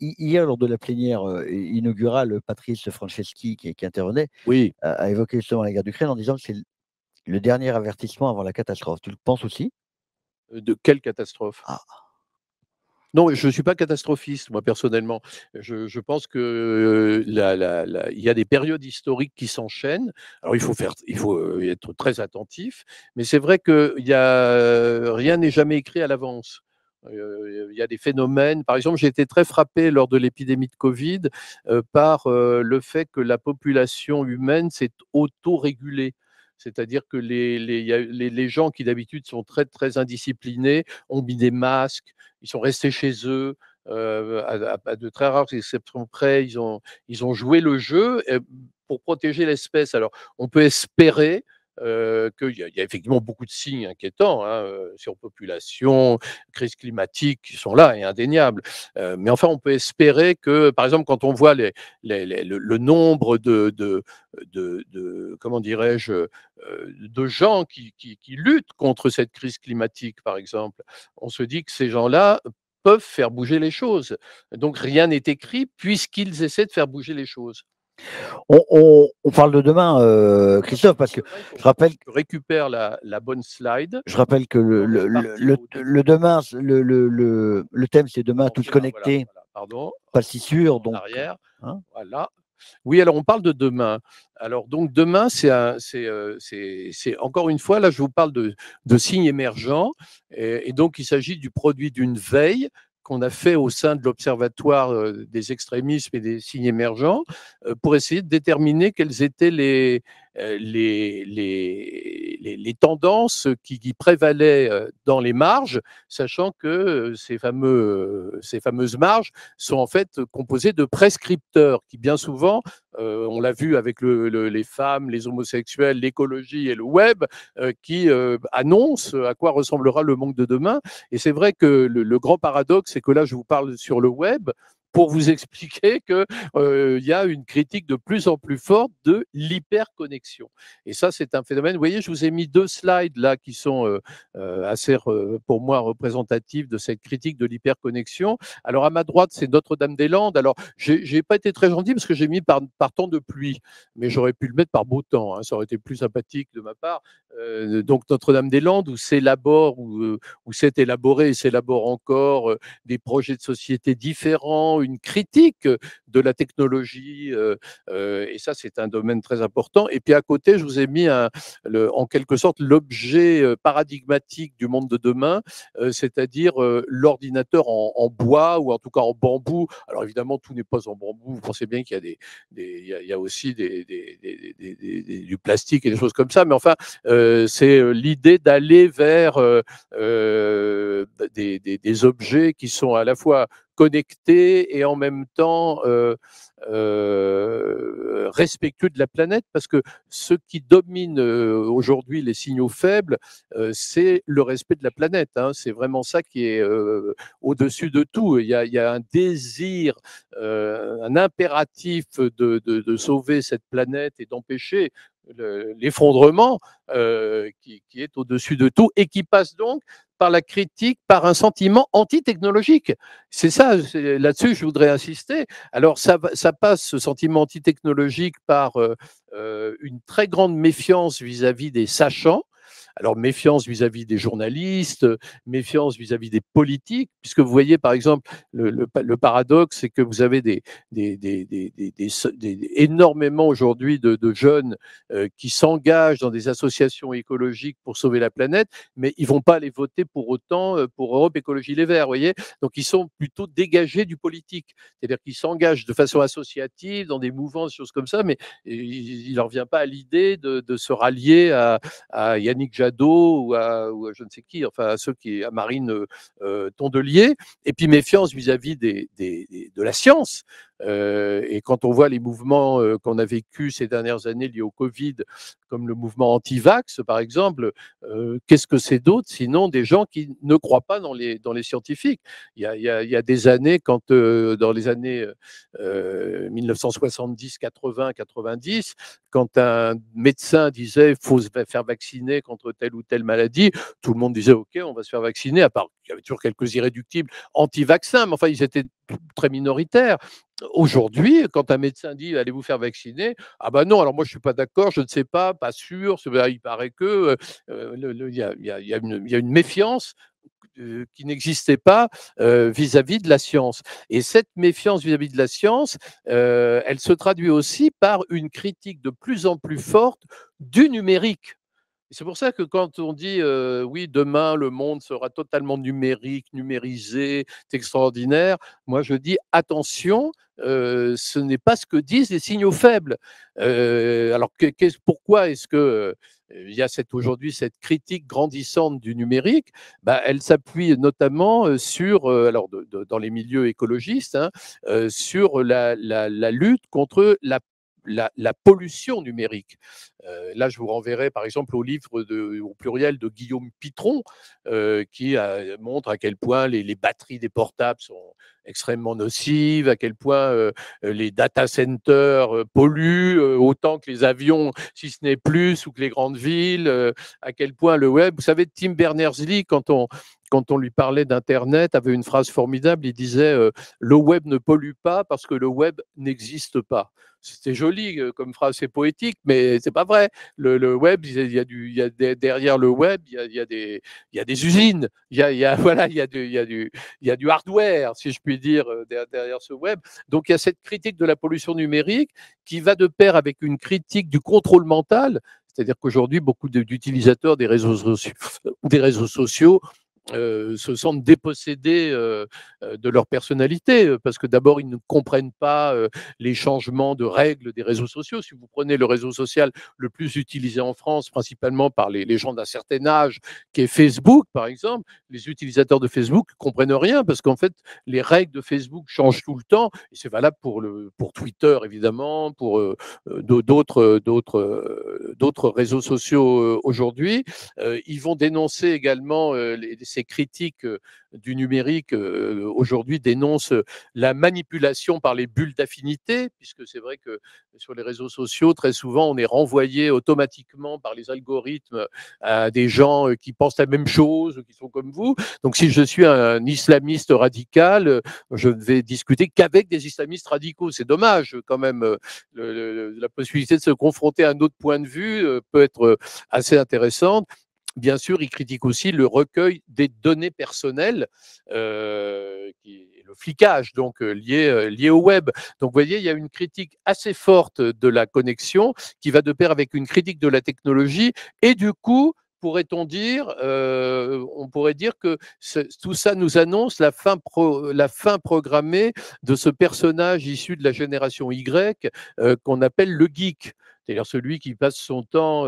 Hier, lors de la plénière inaugurale, Patrice Franceschi, qui, qui intervenait, oui. a, évoqué justement la guerre d'Ukraine en disant que c'est le dernier avertissement avant la catastrophe. Tu le penses aussi De quelle catastrophe ah. Non, je ne suis pas catastrophiste, moi, personnellement. Je, pense qu'il il y a des périodes historiques qui s'enchaînent. Alors, il faut, faire, il faut être très attentif, mais c'est vrai que y a, rien n'est jamais écrit à l'avance. Il y a des phénomènes. Par exemple, j'ai été très frappé lors de l'épidémie de Covid par le fait que la population humaine s'est auto autorégulée. C'est-à-dire que les, gens qui d'habitude sont très, très indisciplinés ont mis des masques, ils sont restés chez eux. Euh, à, de très rares exceptions près, ils ont, ils ont joué le jeu pour protéger l'espèce. Alors, on peut espérer euh, qu'il y, a effectivement beaucoup de signes inquiétants, hein, euh, sur population, crise climatique, qui sont là et indéniables. Euh, mais enfin, on peut espérer que, par exemple, quand on voit le, nombre de, de, comment dirais-je, de gens qui, qui luttent contre cette crise climatique, par exemple, on se dit que ces gens-là peuvent faire bouger les choses. Donc rien n'est écrit puisqu'ils essaient de faire bouger les choses. On, parle de demain, euh, Christophe, parce que je rappelle. Je récupère la, bonne slide. Je rappelle que le, demain, le, thème, c'est demain, tous connectés. pardon. Pas si sûr. Donc, hein. voilà. Oui, alors on parle de demain. Alors donc demain, c'est euh, encore une fois, là je vous parle de, signes émergents, et donc il s'agit du produit d'une veille qu'on a fait au sein de l'Observatoire euh, des extrémismes et des signes émergents euh, pour essayer de déterminer quels étaient les, euh, les, les, les, tendances qui, prévalaient euh, dans les marges, sachant que euh, euh, ces, fameuses marges sont en fait composées de prescripteurs qui bien souvent, on l'a vu avec les femmes, les homosexuels, l'écologie et le web, qui annoncent à quoi ressemblera le monde de demain. Et c'est vrai que le grand paradoxe, c'est que là, je vous parle sur le web, pour vous expliquer qu'il euh, y a une critique de plus en plus forte de l'hyperconnexion. Et ça, c'est un phénomène. Vous voyez, je vous ai mis deux slides là qui sont euh, euh assez, euh, pour moi, représentatifs de cette critique de l'hyperconnexion. Alors, à ma droite, c'est Notre-Dame-des-Landes. Alors, j'ai pas été très gentil parce que j'ai mis par, par, temps de pluie, mais j'aurais pu le mettre par beau temps. Hein. ça aurait été plus sympathique de ma part. Euh, donc, Notre-Dame-des-Landes, où s'élabore, où, où s'est élaboré et s'élabore encore des projets de société différents, une critique euh, de la technologie, euh, euh, et ça c'est un domaine très important. Et puis à côté, je vous ai mis en quelque sorte l'objet paradigmatique du monde de demain, c'est-à-dire l'ordinateur en, bois ou en tout cas en bambou. Alors évidemment, tout n'est pas en bambou. Vous pensez bien qu'il y a des, il y a, aussi des, du plastique et des choses comme ça, mais enfin, c'est l'idée d'aller vers des, objets qui sont à la fois connectés et en même temps euh, euh, respectueux de la planète, parce que ce qui domine euh, aujourd'hui les signaux faibles, c'est le respect de la planète. Hein. C'est vraiment ça qui est au-dessus de tout. Il y, a, il un désir, un impératif de, sauver cette planète et d'empêcher l'effondrement qui, qui, est au-dessus de tout et qui passe donc par la critique, par un sentiment anti-technologique. C'est ça, là-dessus, je voudrais insister. Alors, ça, passe, ce sentiment anti-technologique, par euh, euh, une très grande méfiance vis à -vis des sachants, alors méfiance vis-à-vis des journalistes, méfiance vis-à-vis des politiques, puisque vous voyez par exemple le, le, paradoxe, c'est que vous avez des, des, des, des énormément aujourd'hui de, de, jeunes euh, qui s'engagent dans des associations écologiques pour sauver la planète, mais ils vont pas aller voter pour autant euh, pour Europe Écologie Les Verts, vous voyez. Donc ils sont plutôt dégagés du politique, c'est-à-dire qu'ils s'engagent de façon associative dans des mouvements, des choses comme ça, mais il, ne leur vient pas à l'idée de, de, se rallier à, à Yannick Jadot à ou à, ou à, je ne sais qui, enfin à ceux qui, à Marine euh, euh, Tondelier, et puis méfiance vis-à-vis de la science. Euh, et quand on voit les mouvements euh, qu'on a vécu ces dernières années liés au Covid, comme le mouvement anti-vax, par exemple, euh, qu'est-ce que c'est d'autre sinon des gens qui ne croient pas dans les, dans les scientifiques il y, a, il, y a, des années, quand dans les années 1970, 80, 90, quand un médecin disait faut se faire vacciner contre telle ou telle maladie, tout le monde disait ok, on va se faire vacciner, à part il y avait toujours quelques irréductibles anti-vaccins, mais enfin, ils étaient très minoritaires. Aujourd'hui, quand un médecin dit allez vous faire vacciner, ah ben non, alors moi je suis pas d'accord, je ne sais pas, pas sûr, il paraît que il, y a, une méfiance euh, qui n'existait pas euh, vis-à-vis de la science. Et cette méfiance vis-à-vis de la science, euh, elle se traduit aussi par une critique de plus en plus forte du numérique c'est pour ça que quand on dit oui, demain le monde sera totalement numérique, numérisé, c'est extraordinaire, moi je dis attention, ce n'est pas ce que disent les signaux faibles. alors pourquoi est-ce que il y a mmh. aujourd'hui cette critique grandissante du numérique, bah, elle s'appuie notamment sur, alors dans les milieux écologistes, hein, sur la, lutte contre la la, pollution numérique. Euh, là, je vous renverrai par exemple au livre au pluriel de Guillaume Pitron, euh, qui montre à quel point les, batteries des portables sont extrêmement nocives, à quel point euh, les data centers polluent autant que les avions, si ce n'est plus, ou que les grandes villes, à quel point le web. Vous savez, Tim Berners-Lee, quand on, quand on lui parlait d'Internet, avait une phrase formidable. Il disait Le web ne pollue pas parce que le web n'existe pas. C'était joli comme phrase, c'est poétique, mais c'est pas vrai. Le, web, il y a du, y a derrière le web, il y a, des, il y a des usines, il y a, du, hardware, si je puis dire, derrière ce web. Donc il y a cette critique de la pollution numérique qui va de pair avec une critique du contrôle mental. C'est-à-dire qu'aujourd'hui, beaucoup d'utilisateurs des réseaux des réseaux sociaux euh, se sentent dépossédés euh, euh, de leur personnalité, parce que d'abord, ils ne comprennent pas les changements de règles des réseaux sociaux. Si vous prenez le réseau social le plus utilisé en France, principalement par les, gens d'un certain âge, qui est Facebook, par exemple, les utilisateurs de Facebook ne comprennent rien, parce qu'en fait, les règles de Facebook changent tout le temps, et c'est valable pour, le, pour Twitter, évidemment, pour d'autres, d'autres, d'autres réseaux sociaux aujourd'hui. ils vont dénoncer également les ces critiques du numérique aujourd'hui dénoncent la manipulation par les bulles d'affinité, puisque c'est vrai que sur les réseaux sociaux, très souvent, on est renvoyé automatiquement par les algorithmes à des gens qui pensent la même chose, qui sont comme vous. Donc si je suis un islamiste radical, je ne vais discuter qu'avec des islamistes radicaux. C'est dommage quand même. la possibilité de se confronter à un autre point de vue peut être assez intéressante. Bien sûr, il critique aussi le recueil des données personnelles, euh, le flicage donc euh, lié, euh, lié au web. Donc, vous voyez, il y a une critique assez forte de la connexion qui va de pair avec une critique de la technologie et du coup, pourrait-on dire, on pourrait dire que tout ça nous annonce la fin, la fin programmée de ce personnage issu de la génération Y qu'on appelle le geek. C'est-à-dire celui qui passe son temps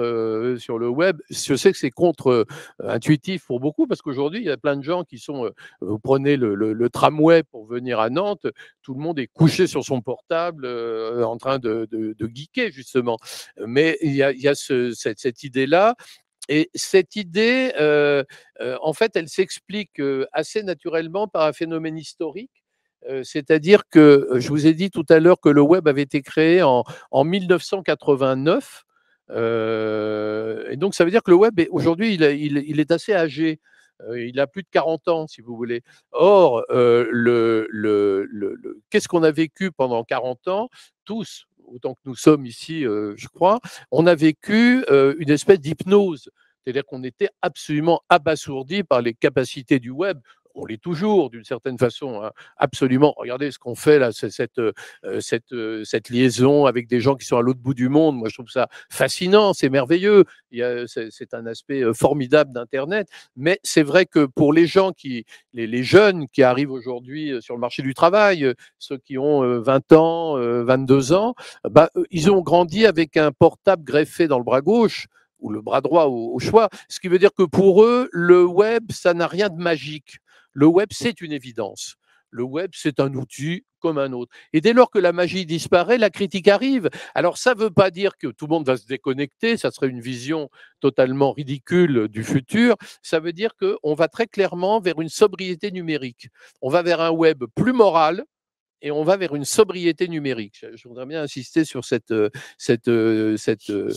sur le web. Je sais que c'est contre-intuitif pour beaucoup parce qu'aujourd'hui, il y a plein de gens qui sont. vous prenez le, le, tramway pour venir à Nantes, tout le monde est couché sur son portable en train de, de, de, geeker, justement. Mais il y a, il y a ce, cette, idée-là et cette idée, en fait, elle s'explique assez naturellement par un phénomène historique c'est-à-dire que je vous ai dit tout à l'heure que le web avait été créé en, 1989. et donc, ça veut dire que le web, aujourd'hui, il, est assez âgé. il a plus de 40 ans, si vous voulez. Or, qu'est-ce qu'on a vécu pendant 40 ans Tous, autant que nous sommes ici, je crois, on a vécu une espèce d'hypnose. C'est-à-dire qu'on était absolument abasourdi par les capacités du web on l'est toujours d'une certaine façon, hein. absolument. Regardez ce qu'on fait là, c'est cette, euh, euh, cette, euh, cette liaison avec des gens qui sont à l'autre bout du monde. Moi, je trouve ça fascinant, c'est merveilleux. Il C'est un aspect formidable d'Internet. Mais c'est vrai que pour les gens qui, les, jeunes qui arrivent aujourd'hui sur le marché du travail, ceux qui ont 20 ans, 22 ans, bah, ils ont grandi avec un portable greffé dans le bras gauche ou le bras droit au, choix, ce qui veut dire que pour eux, le web, ça n'a rien de magique. Le web, c'est une évidence. Le web, c'est un outil comme un autre. Et dès lors que la magie disparaît, la critique arrive. Alors ça ne veut pas dire que tout le monde va se déconnecter, ça serait une vision totalement ridicule du futur. Ça veut dire qu'on va très clairement vers une sobriété numérique. On va vers un web plus moral, et on va vers une sobriété numérique. Je voudrais bien insister sur cette. Euh, cette... Euh, euh,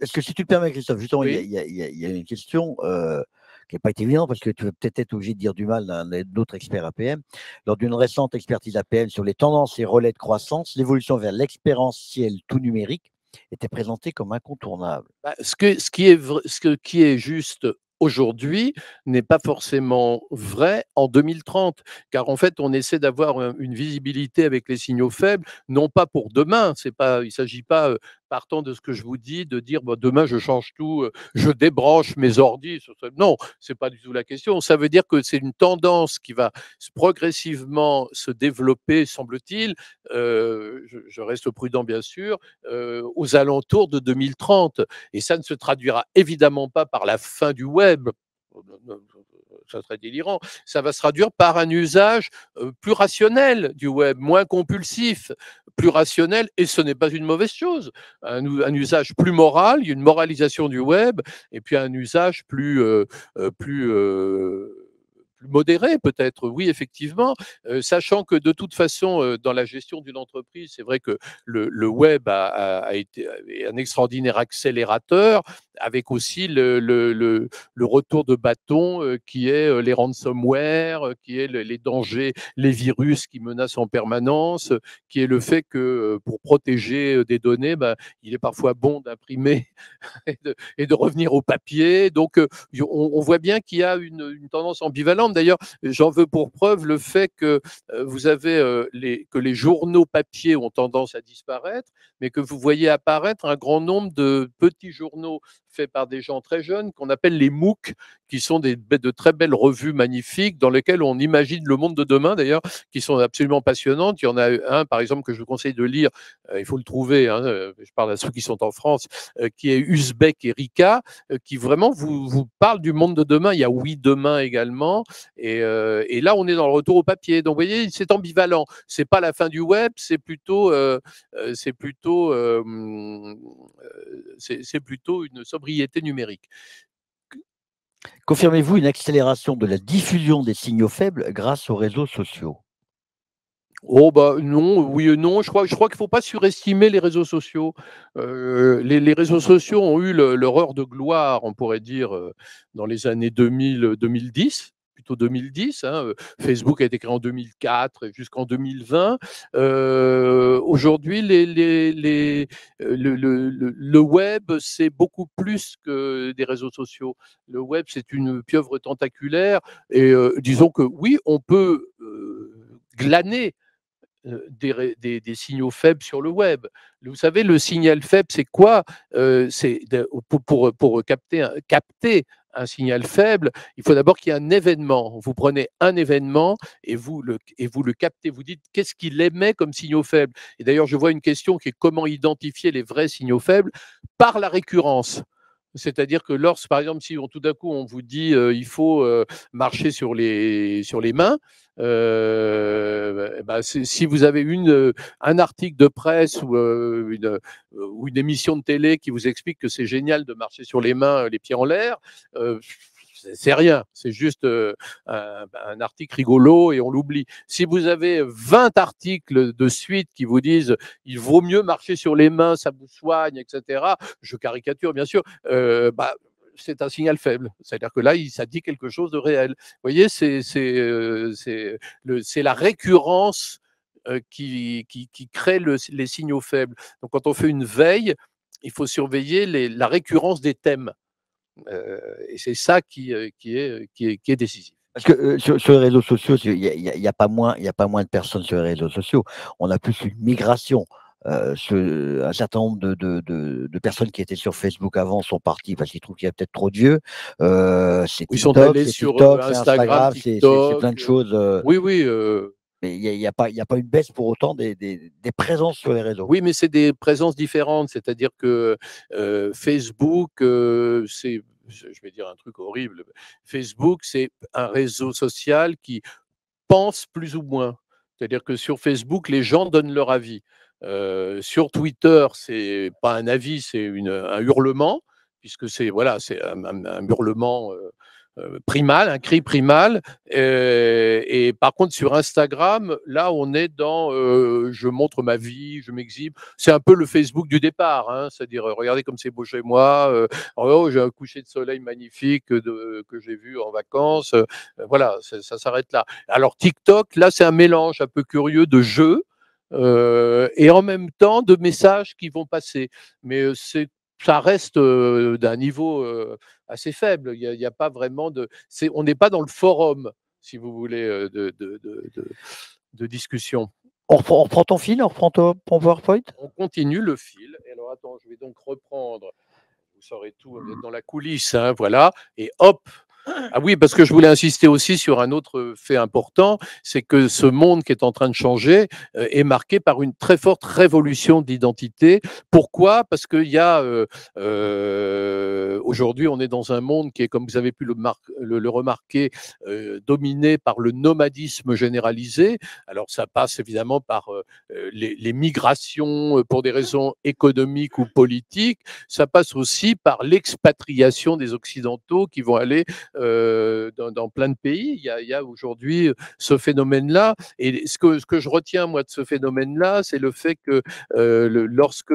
est-ce que si tu le permets, Christophe, justement, il, y a, une question qui n'est pas évident parce que tu vas peut-être être obligé de dire du mal d'un autre experts APM. Lors d'une récente expertise APM sur les tendances et relais de croissance, l'évolution vers l'expérientiel tout numérique était présentée comme incontournable. Bah, ce, ce, qui est, ce qui est juste aujourd'hui n'est pas forcément vrai en 2030, car en fait, on essaie d'avoir une visibilité avec les signaux faibles, non pas pour demain, c'est pas, il ne s'agit pas euh, partant de ce que je vous dis, de dire bah, demain je change tout, euh, je débranche mes ordi ». Non, c'est pas du tout la question. Ça veut dire que c'est une tendance qui va progressivement se développer, semble-t-il. Euh, je, reste prudent bien sûr, euh, aux alentours de 2030. Et ça ne se traduira évidemment pas par la fin du web ça serait délirant, ça va se traduire par un usage euh, plus rationnel du web, moins compulsif, plus rationnel, et ce n'est pas une mauvaise chose. Un, usage plus moral, Il y a une moralisation du web, et puis un usage plus... Euh, euh, plus modéré peut-être, oui, effectivement, sachant que de toute façon, dans la gestion d'une entreprise, c'est vrai que le, web a, été un extraordinaire accélérateur, avec aussi le, retour de bâton qui est les ransomware, qui est les dangers, les virus qui menacent en permanence, qui est le fait que pour protéger des données, bah, il est parfois bon d'imprimer et, de revenir au papier. Donc, on, voit bien qu'il y a une tendance ambivalente D'ailleurs, j'en veux pour preuve le fait que euh, vous avez euh, les, que les journaux papier ont tendance à disparaître, mais que vous voyez apparaître un grand nombre de petits journaux fait par des gens très jeunes qu'on appelle les MOOC, qui sont des, de très belles revues magnifiques dans lesquelles on imagine le monde de demain, d'ailleurs, qui sont absolument passionnantes. Il y en a un, par exemple, que je vous conseille de lire, euh, il faut le trouver, hein, euh, je parle à ceux qui sont en France, euh, qui est Uzbek et Rika, qui vraiment vous, vous parle du monde de demain. Il y a Oui demain également. Et, et là, on est dans le retour au papier. Donc, vous voyez, c'est ambivalent. C'est pas la fin du web, c'est plutôt, c'est plutôt, hum, c'est plutôt une somme numérique. Confirmez-vous une accélération de la diffusion des signaux faibles grâce aux réseaux sociaux Oh bah non, oui non. Je crois, je crois qu'il ne faut pas surestimer les réseaux sociaux. Euh, les, réseaux sociaux ont eu leur heure de gloire, on pourrait dire, euh, dans les années 2000, 2010 plutôt 2010. Hein, euh, Facebook a été créé en 2004 jusqu'en 2020. Euh, aujourd'hui, les, les, euh, le, web, c'est beaucoup plus que des réseaux sociaux. Le web, c'est une pieuvre tentaculaire. Et disons que oui, on peut glaner des, signaux faibles sur le web. Vous savez, le signal faible, c'est quoi C'est pour, pour, capter, capter un signal faible, il faut d'abord qu'il y ait un événement. Vous prenez un événement et vous le, et vous le captez, vous dites qu'est-ce qu'il émet comme signaux faibles. Et d'ailleurs, je vois une question qui est comment identifier les vrais signaux faibles par la récurrence. C'est-à-dire que lorsque, par exemple, si on, tout d'un coup on vous dit il faut marcher sur les, sur les mains, bah, si vous avez une, un article de presse ou, une, ou une émission de télé qui vous explique que c'est génial de marcher sur les mains, les pieds en l'air, c'est rien, c'est juste euh, un, article rigolo et on l'oublie. Si vous avez 20 articles de suite qui vous disent il vaut mieux marcher sur les mains, ça vous soigne, etc., je caricature bien sûr, euh, bah, c'est un signal faible. C'est-à-dire que là, ça dit quelque chose de réel. Vous voyez, c'est la récurrence qui, qui, qui crée le, les signaux faibles. Donc quand on fait une veille, il faut surveiller les, la récurrence des thèmes. Euh, et c'est ça qui, euh, qui, est, euh, qui, est, qui est décisif. Parce que sur, les réseaux sociaux, il n'y a, pas moins, y a pas moins de personnes sur les réseaux sociaux. On a plus une migration. ce, un certain nombre de, de, de, personnes qui étaient sur Facebook avant sont parties parce qu'ils trouvent qu'il y a peut-être trop de vieux. Ils sont allés sur Instagram, Instagram c'est plein de choses. Oui, oui. Mais il n'y a, y a, pas, y a, pas une baisse pour autant des, des, présences sur les réseaux. Oui, mais c'est des présences différentes. C'est-à-dire que euh, Facebook, euh, c'est, je vais dire un truc horrible, Facebook, c'est un réseau social qui pense plus ou moins. C'est-à-dire que sur Facebook, les gens donnent leur avis. Euh, sur Twitter, c'est pas un avis, c'est une, un hurlement, puisque c'est voilà, c'est un, hurlement un hurlement euh, primal, un cri primal. Euh, et, par contre, sur Instagram, là, on est dans euh, je montre ma vie, je m'exhibe. C'est un peu le Facebook du départ, hein, c'est-à-dire regardez comme c'est beau chez moi, oh, oh, j'ai un coucher de soleil magnifique que j'ai vu en vacances. voilà, ça s'arrête là. Alors TikTok, là, c'est un mélange un peu curieux de jeux. et en même temps de messages qui vont passer. Mais c'est ça reste d'un niveau assez faible. Il n'y a, pas vraiment de. on n'est pas dans le forum, si vous voulez, de, de, discussion. On reprend, ton fil, on reprend ton, PowerPoint On continue le fil. alors, attends, je vais donc reprendre. Vous saurez tout, vous êtes mmh. dans la coulisse, hein, voilà. Et hop, ah oui, parce que je voulais insister aussi sur un autre fait important, c'est que ce monde qui est en train de changer euh, est marqué par une très forte révolution d'identité. Pourquoi Parce qu'il y a euh, euh, aujourd'hui, on est dans un monde qui est, comme vous avez pu le, remarquer, dominé par le nomadisme généralisé. Alors ça passe évidemment par les, les migrations pour des raisons économiques ou politiques. Ça passe aussi par l'expatriation des Occidentaux qui vont aller euh, dans, plein de pays. Il y a, aujourd'hui euh, ce phénomène-là. Et ce que, ce que je retiens, moi, de ce phénomène-là, c'est le fait que euh, lorsque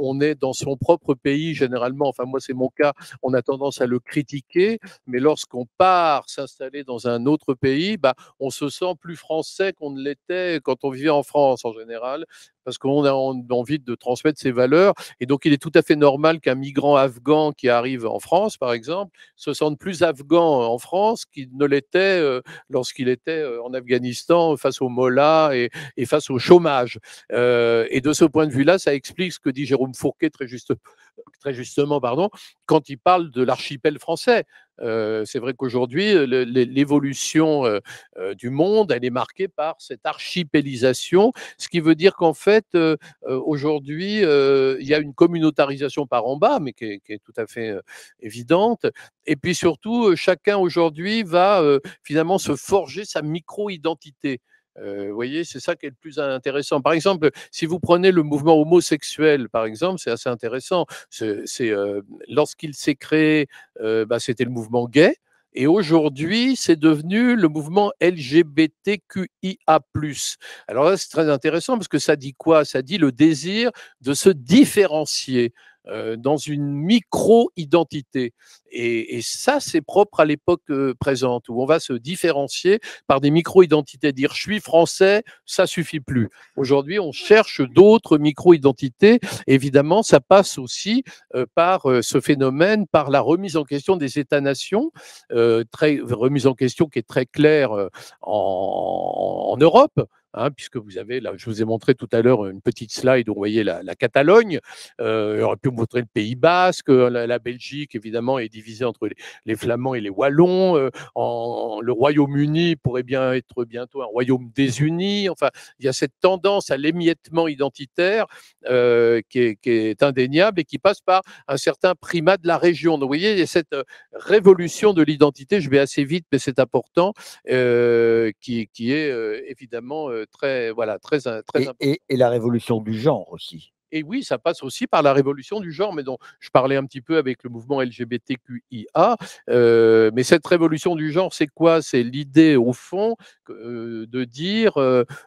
on est dans son propre pays, généralement, enfin moi c'est mon cas, on a tendance à le critiquer, mais lorsqu'on part s'installer dans un autre pays, bah, on se sent plus français qu'on ne l'était quand on vivait en France en général, parce qu'on a envie de transmettre ses valeurs. Et donc, il est tout à fait normal qu'un migrant afghan qui arrive en France, par exemple, se de plus afghans euh, en France qu'il ne l'était euh, lorsqu'il était euh, en Afghanistan face au mollahs et, face au chômage. et de ce point de vue-là, ça explique ce que dit Jérôme Fourquet très, juste, très justement pardon, quand il parle de l'archipel français c'est vrai qu'aujourd'hui, l'évolution du monde, elle est marquée par cette archipélisation, ce qui veut dire qu'en fait, aujourd'hui, il y a une communautarisation par en bas, mais qui qui est tout à fait évidente. Et puis surtout, chacun aujourd'hui va finalement se forger sa micro-identité. Euh, vous voyez, c'est ça qui est le plus intéressant. Par exemple, si vous prenez le mouvement homosexuel, par exemple, c'est assez intéressant. C'est euh, lorsqu'il s'est créé, euh, bah, c'était le mouvement gay. Et aujourd'hui, c'est devenu le mouvement LGBTQIA. Alors là, c'est très intéressant parce que ça dit quoi Ça dit le désir de se différencier. Euh, dans une micro-identité. Et, ça, c'est propre à l'époque euh, présente, où on va se différencier par des micro-identités. Dire je suis français, ça suffit plus. Aujourd'hui, on cherche d'autres micro-identités. Évidemment, ça passe aussi euh, par ce phénomène, par la remise en question des États-nations, très remise en question qui est très claire en, en Europe Hein, puisque vous avez, là, je vous ai montré tout à l'heure une petite slide où vous voyez la, Catalogne, euh, aurait pu vous montrer le Pays Basque, euh, la, Belgique évidemment est divisée entre les, Flamands et les Wallons, euh, en, le Royaume-Uni pourrait bien être bientôt un royaume désuni, enfin il y a cette tendance à l'émiettement identitaire euh, qui, est, indéniable et qui passe par un certain primat de la région. vous voyez, il y a cette révolution de l'identité, je vais assez vite mais c'est important, qui, qui, est évidemment très, voilà, très, très et, la révolution du genre aussi. Et oui, ça passe aussi par la révolution du genre, mais dont je parlais un petit peu avec le mouvement LGBTQIA. mais cette révolution du genre, c'est quoi C'est l'idée, au fond, de dire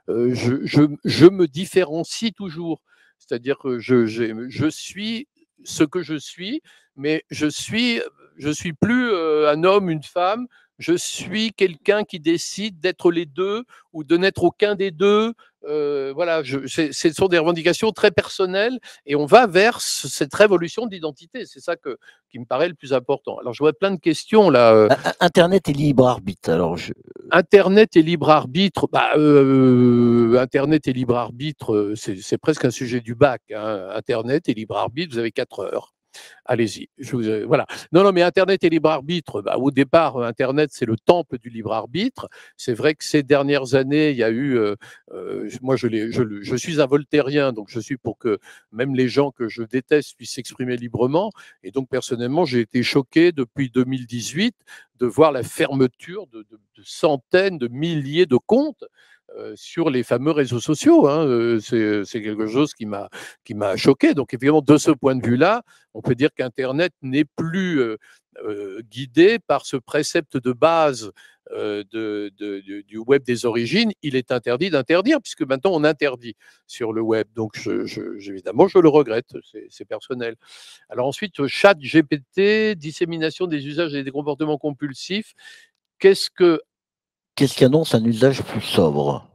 je, me différencie toujours. C'est-à-dire que je, je, suis ce que je suis, mais je suis, je suis plus un homme, une femme, je suis quelqu'un qui décide d'être les deux ou de n'être aucun des deux. Euh, voilà, ce sont des revendications très personnelles et on va vers cette révolution d'identité. C'est ça que, qui me paraît le plus important. Alors, je vois plein de questions là. Euh. Internet est libre arbitre. Alors, Internet est libre arbitre. Bah, euh, Internet est libre arbitre, c'est presque un sujet du bac. Hein. Internet est libre arbitre, vous avez quatre heures. Allez-y. Euh, voilà. Non, non, mais Internet et libre arbitre. Bah, au départ, euh, Internet, c'est le temple du libre arbitre. C'est vrai que ces dernières années, il y a eu. Euh, moi, je, je, je, suis un voltairien, donc je suis pour que même les gens que je déteste puissent s'exprimer librement. Et donc, personnellement, j'ai été choqué depuis 2018 de voir la fermeture de centaines, de milliers de comptes euh, sur les fameux réseaux sociaux. Hein, euh, c'est quelque chose qui m'a choqué. Donc évidemment, de ce point de vue-là, on peut dire qu'Internet n'est plus euh, guidé par ce précepte de base du web des origines. Il est interdit d'interdire, puisque maintenant on interdit sur le web. Donc évidemment, je le regrette, c'est personnel. Alors ensuite, chat GPT, dissémination des usages et des comportements compulsifs qu'est-ce que Qu'est-ce qui annonce un usage plus sobre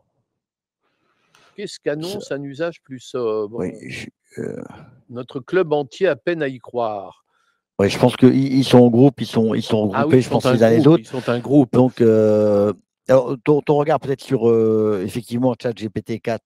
Qu'est-ce qui annonce un usage plus sobre euh, Notre club entier a peine à y croire. Oui, je pense qu'ils sont en groupe, ils sont, ils sont ah regroupés, je pense, qu'ils ont les autres. Ils sont un groupe. Donc, euh, ton, regard peut-être sur, euh, effectivement, chat GPT-4,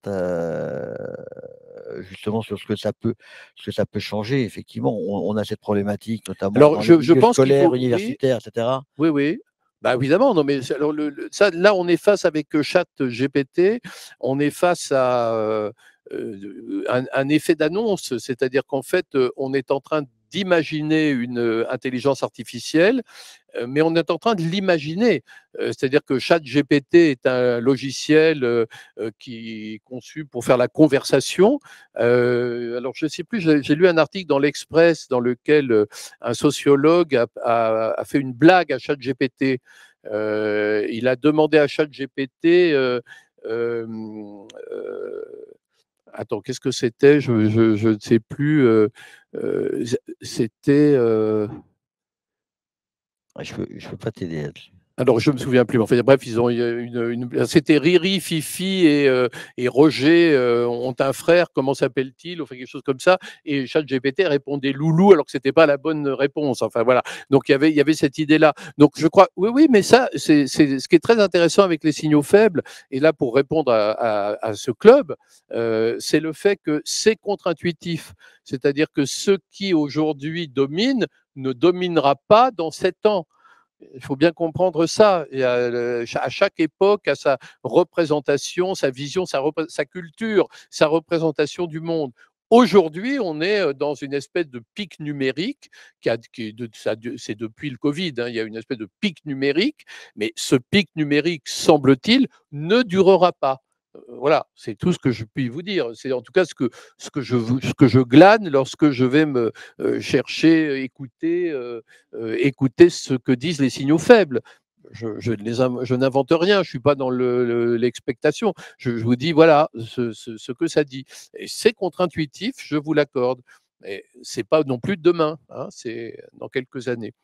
justement, sur ce que ça peut, ce que ça peut changer, effectivement. On, a cette problématique, notamment alors, je, pense universitaires, etc. Oui, oui. Bah évidemment, non, mais alors, ça, là, on est face avec euh, Chat GPT, on est face à euh, euh, un, effet d'annonce, c'est-à-dire qu'en fait, on est en train d'imaginer une intelligence artificielle mais on est en train de l'imaginer. C'est-à-dire que ChatGPT est un logiciel qui est conçu pour faire la conversation. alors, je ne sais plus, j'ai lu un article dans l'Express dans lequel un sociologue a, fait une blague à ChatGPT. il a demandé à ChatGPT. attends, qu'est-ce que c'était je, je, ne sais plus. c'était. Je peux, peux pas t'aider Alors, je me souviens plus. enfin, bref, ils ont c'était Riri, Fifi et, euh, Roger euh, ont un frère. Comment s'appelle-t-il On fait quelque chose comme ça. Et GPT répondait Loulou, alors que c'était pas la bonne réponse. Enfin voilà. Donc il y avait, cette idée-là. Donc je crois, oui, oui, mais ça, c'est ce qui est très intéressant avec les signaux faibles. Et là, pour répondre à, ce club, euh, c'est le fait que c'est contre-intuitif. C'est-à-dire que ceux qui aujourd'hui dominent, ne dominera pas dans sept ans. Il faut bien comprendre ça. Et euh, à, chaque époque, à sa représentation, sa vision, sa, culture, sa représentation du monde. Aujourd'hui, on est euh, dans une espèce de pic numérique, qui, c'est depuis le Covid, hein, il y a une espèce de pic numérique, mais ce pic numérique, semble-t-il, ne durera pas voilà, c'est tout ce que je puis vous dire. C'est en tout cas ce que, ce, que je, ce que je glane lorsque je vais me chercher, écouter, écouter ce que disent les signaux faibles. Je, n'invente rien, je ne suis pas dans l'expectation. je, vous dis, voilà ce, que ça dit. c'est contre-intuitif, je vous l'accorde. Mais ce n'est pas non plus demain, hein, c'est dans quelques années.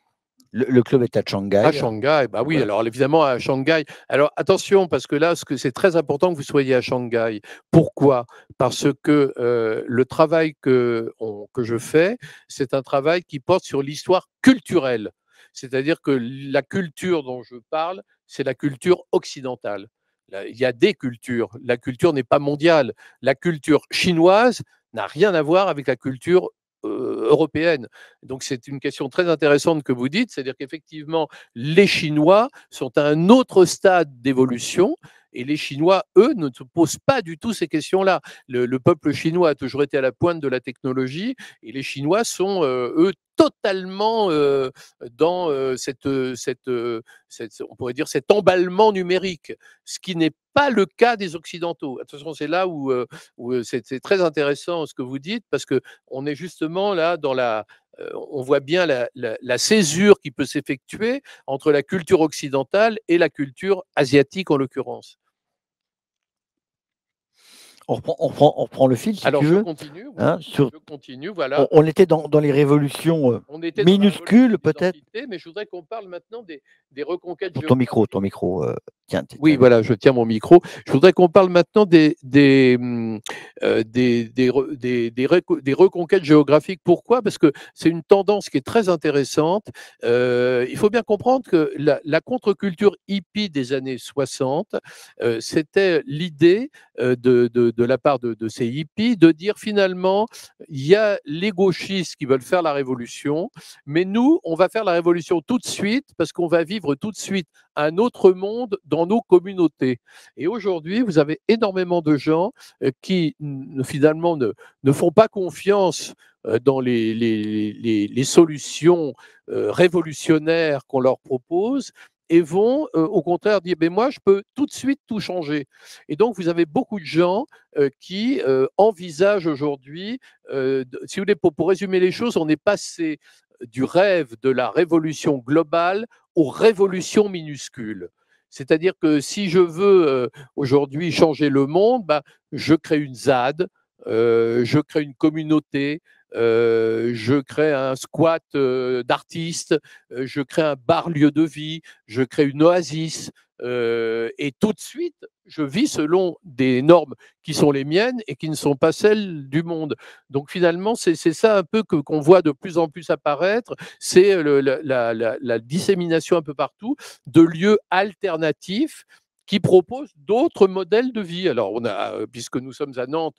Le, club est à Shanghai. À Shanghai, bah oui. Alors évidemment à Shanghai. Alors attention parce que là, c'est très important que vous soyez à Shanghai. Pourquoi Parce que euh, le travail que, que je fais, c'est un travail qui porte sur l'histoire culturelle. C'est-à-dire que la culture dont je parle, c'est la culture occidentale. il y a des cultures. La culture n'est pas mondiale. La culture chinoise n'a rien à voir avec la culture euh, européenne. Donc c'est une question très intéressante que vous dites, c'est-à-dire qu'effectivement, les Chinois sont à un autre stade d'évolution et les Chinois, eux, ne se posent pas du tout ces questions-là. Le, peuple chinois a toujours été à la pointe de la technologie et les Chinois sont, euh, eux, totalement euh, dans euh, cette, cette, on pourrait dire, cet emballement numérique, ce qui n'est pas le cas des Occidentaux. façon, c'est là où, c'est très intéressant ce que vous dites, parce qu'on est justement là dans la, on voit bien la césure qui peut s'effectuer entre la culture occidentale et la culture asiatique en l'occurrence on reprend, on, reprend, on reprend, le fil, si Alors, tu veux. Je continue, oui, hein, sur... je continue voilà. on, on, était dans, dans les révolutions euh, on était minuscules, peut-être. Mais je voudrais qu'on parle maintenant des, des reconquêtes. Ton, ton micro, ton micro. Euh oui, voilà, je tiens mon micro. Je voudrais qu'on parle maintenant des, des, hum, euh, des, des, des, reconquêtes géographiques. Pourquoi Parce que c'est une tendance qui est très intéressante. Euh, il faut bien comprendre que la, contre-culture hippie des années 60, euh, c'était l'idée de, la part de, de, ces hippies de dire finalement, il y a les gauchistes qui veulent faire la révolution, mais nous, on va faire la révolution tout de suite parce qu'on va vivre tout de suite un autre monde dans nos communautés. Et aujourd'hui, vous avez énormément de gens euh, qui finalement ne, ne font pas confiance euh, dans les, les, solutions euh, révolutionnaires qu'on leur propose, et vont au contraire dire mais moi je peux tout de suite tout changer et donc vous avez beaucoup de gens qui envisagent aujourd'hui si vous voulez pour résumer les choses on est passé du rêve de la révolution globale aux révolutions minuscules. C'est-à-dire que si je veux euh, aujourd'hui changer le monde, bah, je crée une ZAD, euh, je crée une communauté, je crée un squat d'artistes, je crée un bar lieu de vie, je crée une oasis. et tout de suite, je vis selon des normes qui sont les miennes et qui ne sont pas celles du monde. Donc finalement, c'est ça un peu que qu'on voit de plus en plus apparaître, c'est la, dissémination un peu partout de lieux alternatifs qui propose d'autres modèles de vie. Alors, on a, euh, puisque nous sommes à Nantes,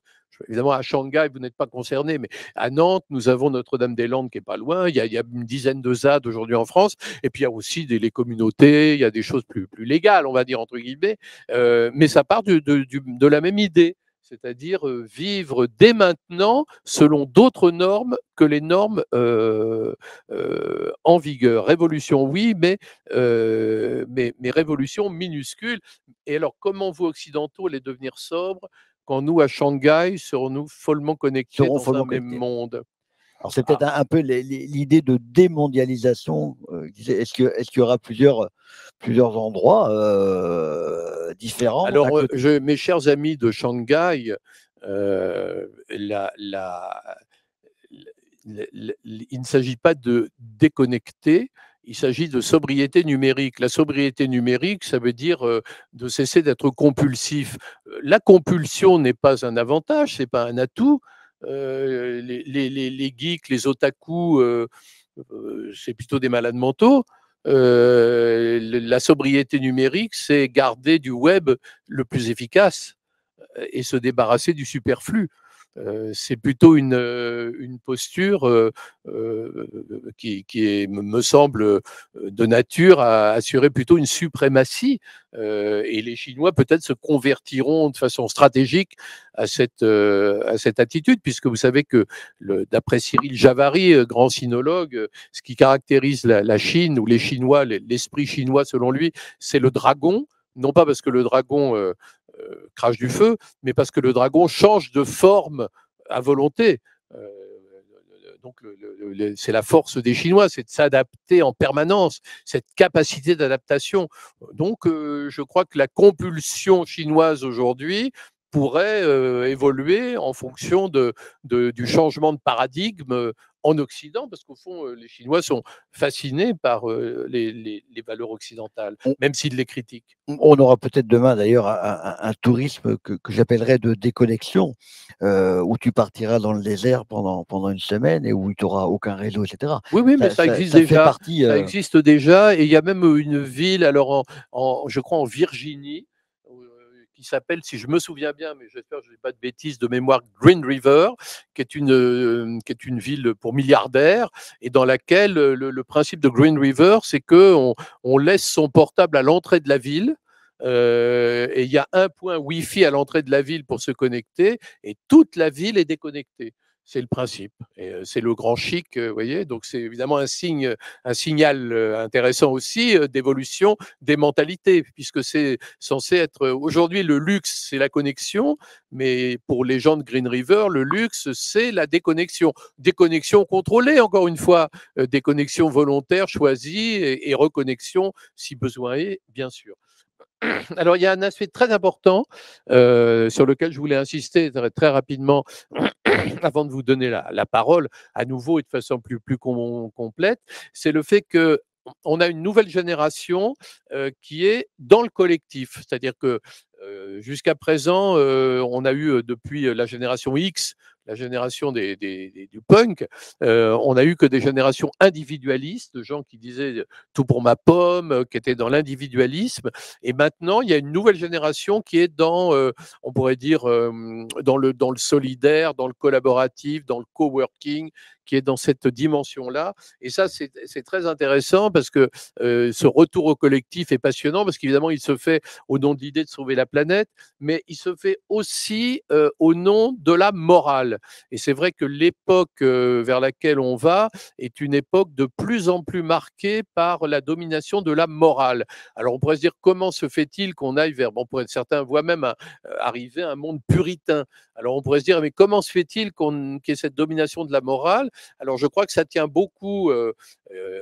évidemment à Shanghai, vous n'êtes pas concerné, mais à Nantes, nous avons Notre-Dame-des-Landes qui est pas loin. Il y a, il y a une dizaine de ZAD aujourd'hui en France. Et puis, il y a aussi des, les communautés, il y a des choses plus, plus légales, on va dire, entre guillemets. Euh, mais ça part de, de la même idée c'est-à-dire euh, vivre dès maintenant selon d'autres normes que les normes euh, euh, en vigueur. Révolution, oui, mais, mais, révolution minuscule. Et alors, comment vous, occidentaux, allez devenir sobres quand nous, à Shanghai, serons-nous follement connectés au dans un même monde alors c'est peut-être ah. un, peu l'idée de démondialisation. Euh, est-ce qu'il y aura plusieurs, endroits euh, différents Alors, euh, mes chers amis de Shanghai, il ne s'agit pas de déconnecter. Il s'agit de sobriété numérique. La sobriété numérique, ça veut dire de cesser d'être compulsif. La compulsion n'est pas un avantage, c'est pas un atout euh, les, geeks, les otaku, euh, euh, c'est plutôt des malades mentaux. la sobriété numérique, c'est garder du web le plus efficace et se débarrasser du superflu c'est plutôt une, une posture qui, qui est, me semble, de nature à assurer plutôt une suprématie. et les Chinois peut-être se convertiront de façon stratégique à cette, à cette attitude, puisque vous savez que, d'après Cyril Javary, euh, grand sinologue, ce qui caractérise la, la Chine ou les Chinois, l'esprit chinois selon lui, c'est le dragon non pas parce que le dragon euh, crache du feu, mais parce que le dragon change de forme à volonté. Euh, donc c'est la force des Chinois, c'est de s'adapter en permanence, cette capacité d'adaptation. Donc euh, je crois que la compulsion chinoise aujourd'hui, pourrait évoluer en fonction du changement de paradigme en Occident, parce qu'au fond, euh, les Chinois sont fascinés par euh, les, valeurs occidentales, même s'ils les critiquent. On aura peut-être demain d'ailleurs un, tourisme que, j'appellerais de déconnexion, euh, où tu partiras dans le désert pendant, pendant une semaine et où tu n'auras aucun réseau, etc. Oui, oui, mais ça, existe ça déjà. Partie, Ça existe déjà, et il y a même une ville, alors je crois en Virginie, qui s'appelle, si je me souviens bien, mais j'espère que je n'ai pas de bêtises de mémoire, Green River, qui est une, euh, qui est une ville pour milliardaires et dans laquelle euh, le, principe de Green River, c'est qu'on on laisse son portable à l'entrée de la ville. Euh, et il y a un point Wi-Fi à l'entrée de la ville pour se connecter, et toute la ville est déconnectée. C'est le principe. Et c'est le grand chic, vous voyez. Donc, c'est évidemment un signe, un signal intéressant aussi d'évolution des mentalités, puisque c'est censé être aujourd'hui le luxe, c'est la connexion, mais pour les gens de Green River, le luxe, c'est la déconnexion. Déconnexion contrôlée, encore une fois, déconnexion volontaire, choisie et, reconnexion si besoin est, bien sûr. Alors, il y a un aspect très important sur lequel je voulais insister très, très rapidement avant de vous donner la, parole à nouveau et de façon plus, complète, c'est le fait que on a une nouvelle génération euh, qui est dans le collectif, c'est-à-dire que euh, jusqu'à présent, euh, on a eu depuis la génération X la génération des, des, du punk, euh, on a eu que des générations individualistes, de gens qui disaient euh, tout pour ma pomme, euh, qui étaient dans l'individualisme. Et maintenant, il y a une nouvelle génération qui est dans, on pourrait dire, dans, le, dans le solidaire, dans le collaboratif, dans le coworking, qui est dans cette dimension-là. Et ça, c'est très intéressant parce que ce retour au collectif est passionnant parce qu'évidemment, il se fait au nom de l'idée de sauver la planète, mais il se fait aussi au nom de la morale. Et c'est vrai que l'époque euh, vers laquelle on va est une époque de plus en plus marquée par la domination de la morale. Alors on pourrait se dire comment se fait-il qu'on aille vers, bon, certains voient même euh, arriver un monde puritain. Alors on pourrait se dire mais comment se fait-il qu'on y ait cette domination de la morale Alors je crois que ça tient beaucoup euh,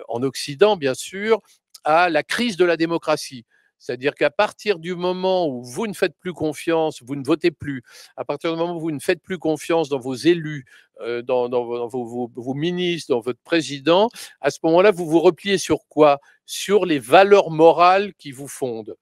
en Occident bien sûr à la crise de la démocratie. C'est-à-dire qu'à partir du moment où vous ne faites plus confiance, vous ne votez plus, à partir du moment où vous ne faites plus confiance dans vos élus, euh, dans, vos, ministres, dans votre président, à ce moment-là, vous vous repliez sur quoi Sur les valeurs morales qui vous fondent.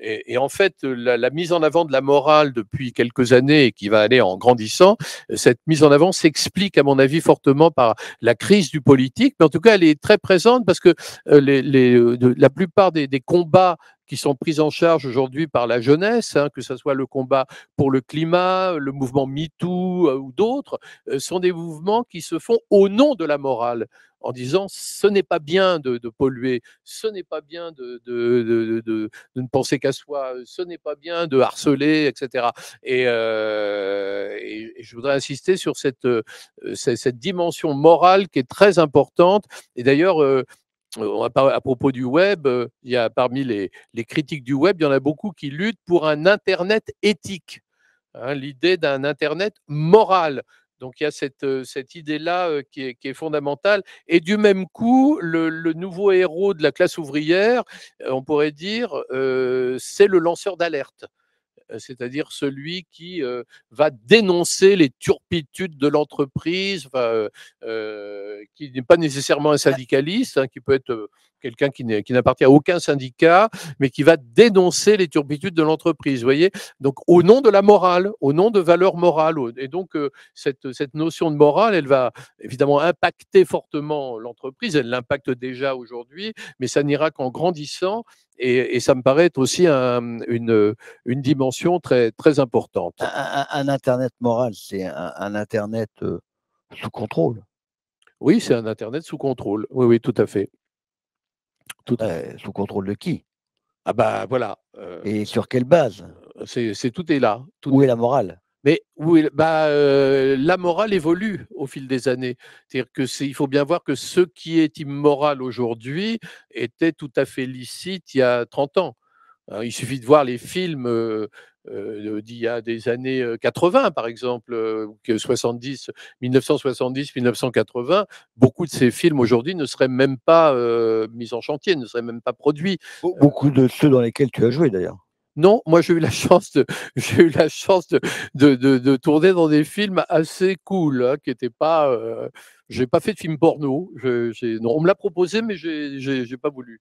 Et, en fait, la, mise en avant de la morale depuis quelques années et qui va aller en grandissant, cette mise en avant s'explique, à mon avis, fortement par la crise du politique. Mais en tout cas, elle est très présente parce que euh, les, euh, la plupart des, des combats qui sont prises en charge aujourd'hui par la jeunesse, hein, que ce soit le combat pour le climat, le mouvement MeToo euh, ou d'autres, euh, sont des mouvements qui se font au nom de la morale en disant ce n'est pas bien de, polluer, ce n'est pas bien de, de, ne penser qu'à soi, ce n'est pas bien de harceler, etc. Euh, et, je voudrais insister sur cette, cette, dimension morale qui est très importante. Et d'ailleurs, à propos du web, il y a parmi les, critiques du web, il y en a beaucoup qui luttent pour un Internet éthique, hein, l'idée d'un Internet moral. Donc il y a cette, idée-là qui est, fondamentale. Et du même coup, le, nouveau héros de la classe ouvrière, on pourrait dire, c'est le lanceur d'alerte. Euh, c'est-à-dire celui qui euh, va dénoncer les turpitudes de l'entreprise, euh, qui n'est pas nécessairement un bah syndicaliste, hein, qui peut être quelqu'un qui, n'est, qui n'appartient à aucun syndicat, mais qui va dénoncer les turpitudes de l'entreprise. voyez Donc, au nom de la morale, au nom de valeurs morales. Et donc, euh, cette, cette, notion de morale, elle va évidemment impacter fortement l'entreprise. Elle l'impacte déjà aujourd'hui, mais ça n'ira qu'en grandissant. Et, ça me paraît être aussi une, une, dimension très, très importante. Un, Internet moral, c'est un, Internet euh, sous contrôle. Oui, c'est un Internet sous contrôle. Oui, oui, tout à fait. Tout bah, sous contrôle de qui Ah bah voilà. Euh, Et sur quelle base euh, c'est, tout est là. où est... la morale mais bah, euh, la morale évolue au fil des années. C'est-à-dire que il faut bien voir que ce qui est immoral aujourd'hui était tout à fait licite il y a 30 ans. Hein, il suffit de voir les films d'il y a des années 80, par exemple, 70, 1970, 1980. Beaucoup de ces films aujourd'hui ne seraient même pas mis en chantier, ne seraient même pas produits. Beaucoup de ceux dans lesquels tu as joué d'ailleurs. Non, moi j'ai eu la chance de, j'ai eu la chance de, de, tourner dans des films assez cool, hein, qui n'étaient pas. j'ai pas fait de film porno. on me l'a proposé, mais j'ai, j'ai, pas voulu.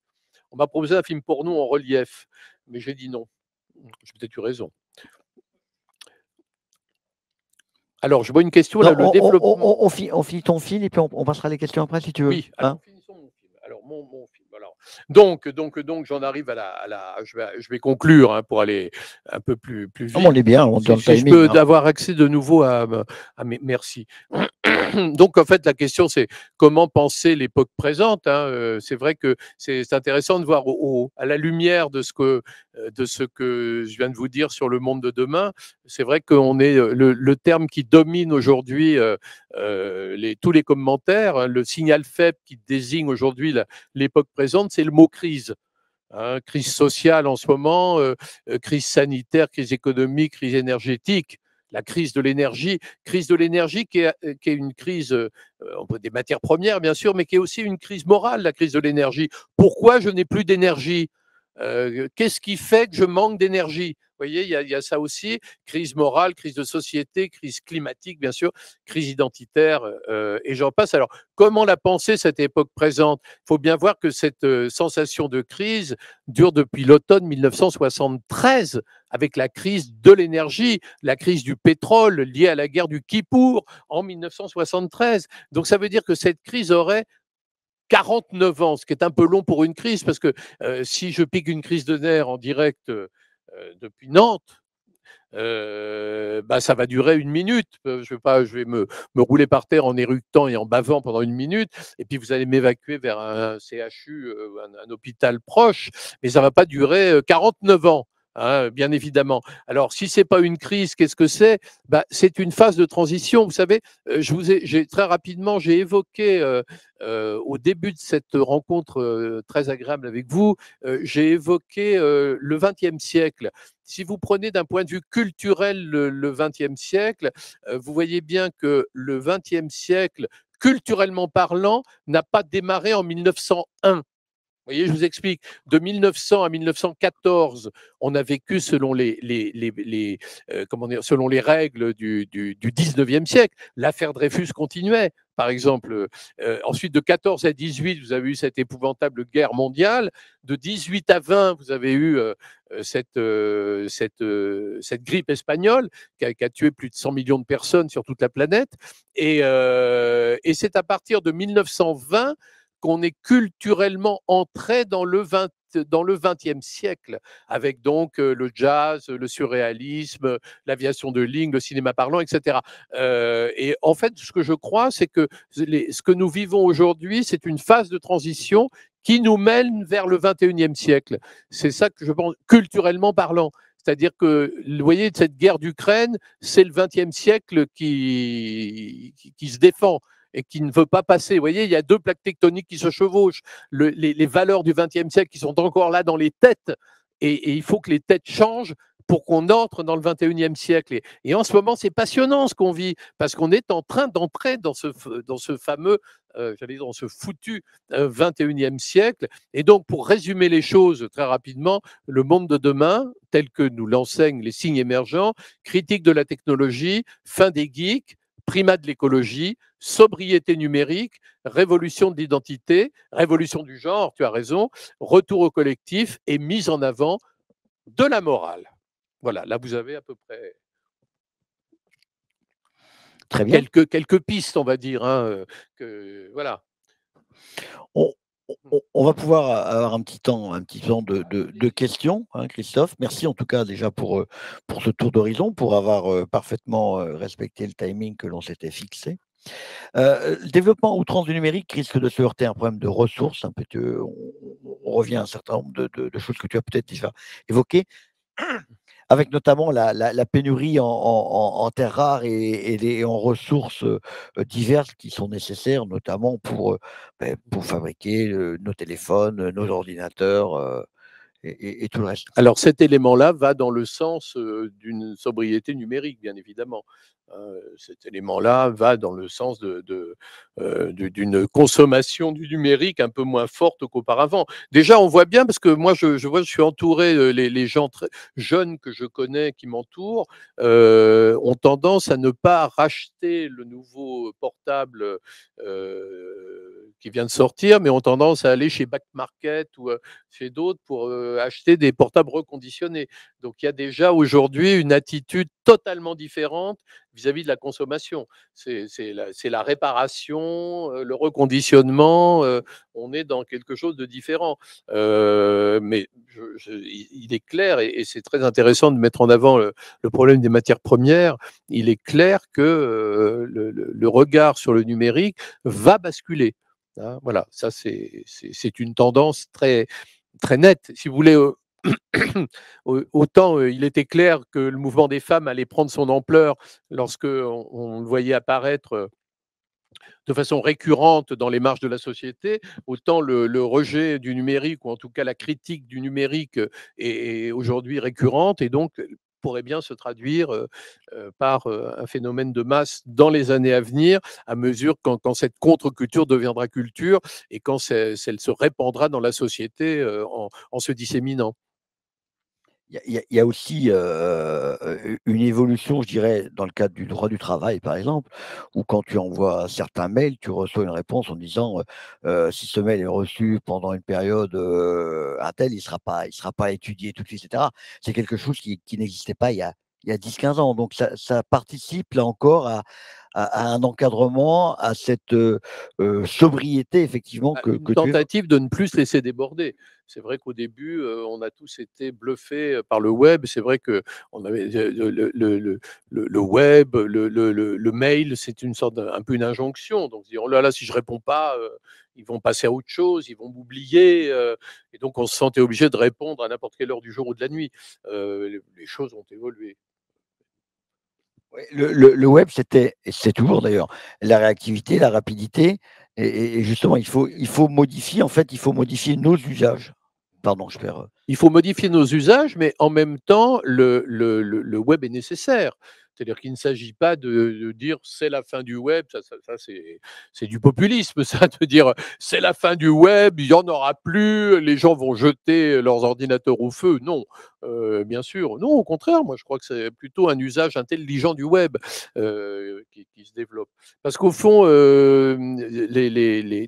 On m'a proposé un film porno en relief mais j'ai dit non. J'ai peut-être eu raison. Alors, je vois une question. là, on, finit ton film et puis on, passera les questions après si tu veux. Oui, hein. alors, mon film. donc, donc, donc, j'en arrive à la. je, vais, conclure hein, pour aller un peu plus, plus ah, vite. on est bien. On si, hein. d'avoir accès de nouveau à. à mes, merci. Donc en fait, la question c'est comment penser l'époque présente. Hein, euh, c'est vrai que c'est intéressant de voir à la lumière de ce que euh, de ce que je viens de vous dire sur le monde de demain. C'est vrai qu'on est euh, le, terme qui domine aujourd'hui tous les commentaires, hein, le signal faible qui désigne aujourd'hui l'époque présente, c'est le mot crise. Hein, crise sociale en ce moment, crise sanitaire, crise économique, crise énergétique la crise de l'énergie, crise de l'énergie qui, est, euh, une crise euh, euh, des matières premières, bien sûr, mais qui est aussi une crise morale, la crise de l'énergie. Pourquoi je n'ai plus d'énergie Qu'est-ce qui fait que je manque d'énergie voyez, il y, a, ça aussi, crise morale, crise de société, crise climatique, bien sûr, crise identitaire, euh, euh, et j'en passe. Alors, comment la penser, cette époque présente Il faut bien voir que cette euh, sensation de crise dure depuis l'automne 1973, avec la crise de l'énergie, la crise du pétrole liée à la guerre du Kippour en 1973. Donc, ça veut dire que cette crise aurait 49 ans, ce qui est un peu long pour une crise, parce que si je pique une crise de nerfs en direct euh, depuis Nantes, euh, bah, ça va durer une minute. Euh, je vais, pas, je vais me, rouler par terre en éructant et en bavant pendant une minute, et puis vous allez m'évacuer vers un CHU, un, un hôpital proche, mais ça ne va pas durer 49 ans. Hein, bien évidemment. Alors, si c'est pas une crise, qu'est-ce que c'est bah, C'est une phase de transition. Vous savez, euh, je vous ai, très rapidement, j'ai évoqué euh, euh, au début de cette rencontre très agréable avec vous, j'ai évoqué le XXe siècle si vous prenez d'un point de vue culturel le XXe siècle, vous voyez bien que le XXe siècle, culturellement parlant, n'a pas démarré en 1901 voyez, je vous explique. De 1900 à 1914, on a vécu selon les, les, les, les euh, comment dire, selon les règles du, du, du 19e siècle. L'affaire Dreyfus continuait, par exemple. Euh, ensuite, de 14 à 18, vous avez eu cette épouvantable guerre mondiale. De 18 à 20, vous avez eu euh, cette, cette, cette grippe espagnole qui a, qui a, tué plus de 100 millions de personnes sur toute la planète. Et, et c'est à partir de 1920 qu'on est culturellement entré dans le 20 dans XXe siècle, avec donc le jazz, le surréalisme, l'aviation de ligne, le cinéma parlant, etc. et en fait, ce que je crois, c'est que ce que nous vivons aujourd'hui, c'est une phase de transition qui nous mène vers le 21e siècle. C'est ça que je pense, culturellement parlant. C'est-à-dire que, vous voyez, cette guerre d'Ukraine, c'est le 20e siècle qui, qui se défend et qui ne veut pas passer. Vous voyez, il y a deux plaques tectoniques qui se chevauchent, les, valeurs du XXe siècle qui sont encore là dans les têtes, et, il faut que les têtes changent pour qu'on entre dans le 21e siècle. Et, en ce moment, c'est passionnant ce qu'on vit, parce qu'on est en train d'entrer dans ce, dans ce fameux, euh, j'allais dire, dans ce foutu XXIe euh, 21e siècle. Et donc, pour résumer les choses très rapidement, le monde de demain, tel que nous l'enseignent les signes émergents, critique de la technologie, fin des geeks, primat de l'écologie, sobriété numérique, révolution de l'identité, révolution du genre, tu as raison, retour au collectif et mise en avant de la morale. Voilà, là vous avez à peu près Quelques, quelques pistes, on va dire. Hein, euh, voilà. Mmh. on, va pouvoir euh, avoir un petit temps, un petit temps de, ah, questions, hein, Christophe. Merci en tout cas déjà pour, euh, pour ce tour d'horizon, pour avoir euh, parfaitement respecté le timing que l'on s'était fixé. le développement outrance du numérique risque de se heurter à un problème de ressources. Un hein, on, revient à un certain nombre de, de choses que tu as peut-être déjà évoquées avec notamment la, pénurie en, terres rares et, en ressources euh, diverses qui sont nécessaires, notamment pour euh, ben, fabriquer euh, nos téléphones, nos ordinateurs et, tout le reste. Alors cet élément-là va dans le sens euh, d'une sobriété numérique, bien évidemment. Euh, cet élément-là va dans le sens euh, d'une de, consommation du numérique un peu moins forte qu'auparavant. Déjà, on voit bien, parce que moi, je, vois, je suis entouré, les, gens très jeunes que je connais qui m'entourent ont tendance à ne pas racheter le nouveau portable qui vient de sortir, mais ont tendance à aller chez Back Market ou chez d'autres pour acheter des portables reconditionnés. Donc il y a déjà aujourd'hui une attitude totalement différente vis-à-vis de la consommation. C'est la, la, réparation, le reconditionnement, on est dans quelque chose de différent. mais il est clair, et, c'est très intéressant de mettre en avant le, problème des matières premières, il est clair que le regard sur le numérique va basculer. Hein, voilà, ça c'est une tendance très, très nette. Si vous voulez, autant euh, il était clair que le mouvement des femmes allait prendre son ampleur lorsque on, le voyait apparaître euh, de façon récurrente dans les marges de la société, autant le, rejet du numérique, ou en tout cas la critique du numérique, euh, est, est aujourd'hui récurrente, et donc pourrait bien se traduire par un phénomène de masse dans les années à venir, à mesure quand, cette contre-culture deviendra culture et quand elle se répandra dans la société en se disséminant il y, y, a aussi une évolution, je dirais, dans le cadre du droit du travail, par exemple, où quand tu envoies certains mails, tu reçois une réponse en disant euh, si ce mail est reçu pendant une période euh, un tel, il ne sera, pas, il sera pas étudié tout de suite, etc. C'est quelque chose qui, qui n'existait pas il y a, il y a 10-15 ans. Donc ça, ça, participe là encore à, à, un encadrement, à cette euh, euh, sobriété, effectivement, bah, que, une tentative de ne plus se laisser déborder. C'est vrai qu'au début, euh, on a tous été bluffés par le web. C'est vrai que on avait le, le web, le, mail, c'est une sorte un peu une injonction. Donc, on oh là là, si je réponds pas, ils vont passer à autre chose, ils vont m'oublier. et donc, on se sentait obligé de répondre à n'importe quelle heure du jour ou de la nuit. les choses ont évolué. Le, web, c'était, c'est toujours d'ailleurs, la réactivité, la rapidité. Et, justement, il faut, il faut modifier, en fait, il faut modifier nos usages. Pardon, je perds. Euh. Il faut modifier nos usages, mais en même temps, le, web est nécessaire. C'est-à-dire qu'il ne s'agit pas de, dire c'est la fin du web, c'est du populisme, ça, de dire c'est la fin du web, il n'y en aura plus, les gens vont jeter leurs ordinateurs au feu. Non, euh, bien sûr. Non, au contraire, moi je crois que c'est plutôt un usage intelligent du web euh, qui, se développe. Parce qu'au fond, euh, les,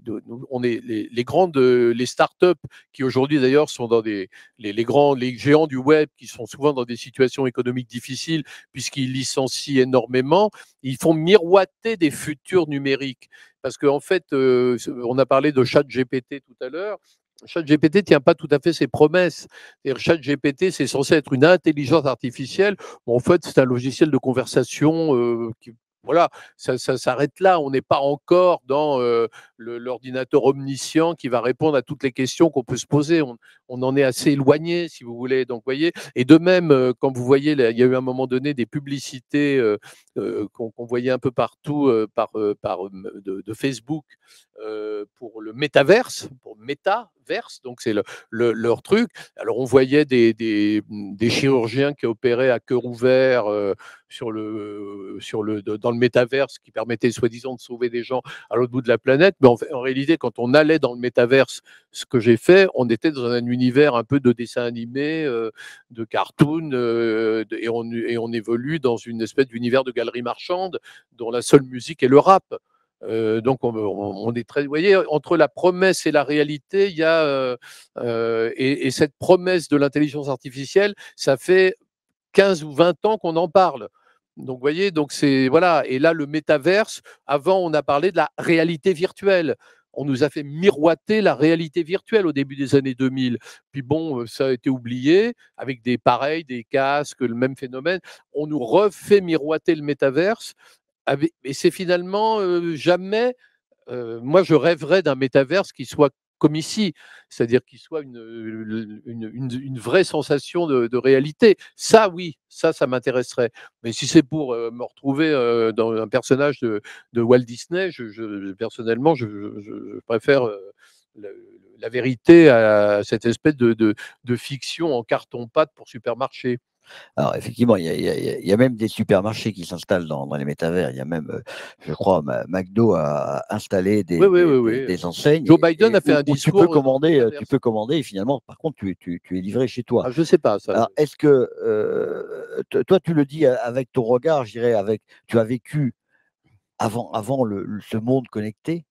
on est les, grandes, les startups qui aujourd'hui d'ailleurs sont dans des les, grands, les géants du web qui sont souvent dans des situations économiques difficiles puisqu'ils licencient énormément, ils font miroiter des futurs numériques. Parce qu'en fait, on a parlé de chat GPT tout à l'heure. ChatGPT ne tient pas tout à fait ses promesses. GPT, c'est censé être une intelligence artificielle, en fait, c'est un logiciel de conversation euh, qui voilà, ça, s'arrête là. On n'est pas encore dans l'ordinateur omniscient qui va répondre à toutes les questions qu'on peut se poser. On, en est assez éloigné, si vous voulez. Donc, voyez. Et de même, quand vous voyez, il y a eu un moment donné des publicités qu'on voyait un peu partout par, de, Facebook pour le métaverse, pour métaverse. Donc, c'est leur truc. Alors, on voyait des, des mmh, chirurgiens qui opéraient à cœur ouvert sur le, sur le, dans le métaverse qui permettait soi-disant de sauver des gens à l'autre bout de la planète. Mais en, réalité, quand on allait dans le métaverse, ce que j'ai fait, on était dans un univers un peu de dessin animé, euh, de cartoon, euh, et, on, et on évolue dans une espèce d'univers de galerie marchande dont la seule musique est le rap. Euh, donc on, est très, vous voyez, entre la promesse et la réalité, il y a et, et, cette promesse de l'intelligence artificielle, ça fait 15 ou 20 ans qu'on en parle. Donc, vous voyez, donc c'est voilà. Et là, le métaverse. Avant, on a parlé de la réalité virtuelle. On nous a fait miroiter la réalité virtuelle au début des années 2000. Puis bon, euh, ça a été oublié avec des pareils, des casques, le même phénomène. On nous refait miroiter le métaverse. Et c'est finalement euh, jamais. Euh, moi, je rêverais d'un métaverse qui soit comme ici, c'est-à-dire qu'il soit une, vraie sensation de, réalité. Ça, oui, ça, ça m'intéresserait. Mais si c'est pour me retrouver dans un personnage de, Walt Disney, je, personnellement, je, préfère la, vérité à cette espèce de fiction en carton-pâte pour supermarché. Alors effectivement, il y a, même des supermarchés qui s'installent dans, les métavers. Il y a même, euh, je crois, McDo a installé des, enseignes. Joe Biden a fait un discours. Euh, tu peux commander, et finalement, par contre, tu, es livré chez toi. Ah, je ne sais pas Alors est-ce que euh, toi, tu le dis avec ton regard, je dirais, avec, tu as vécu avant, avant le, ce monde connecté.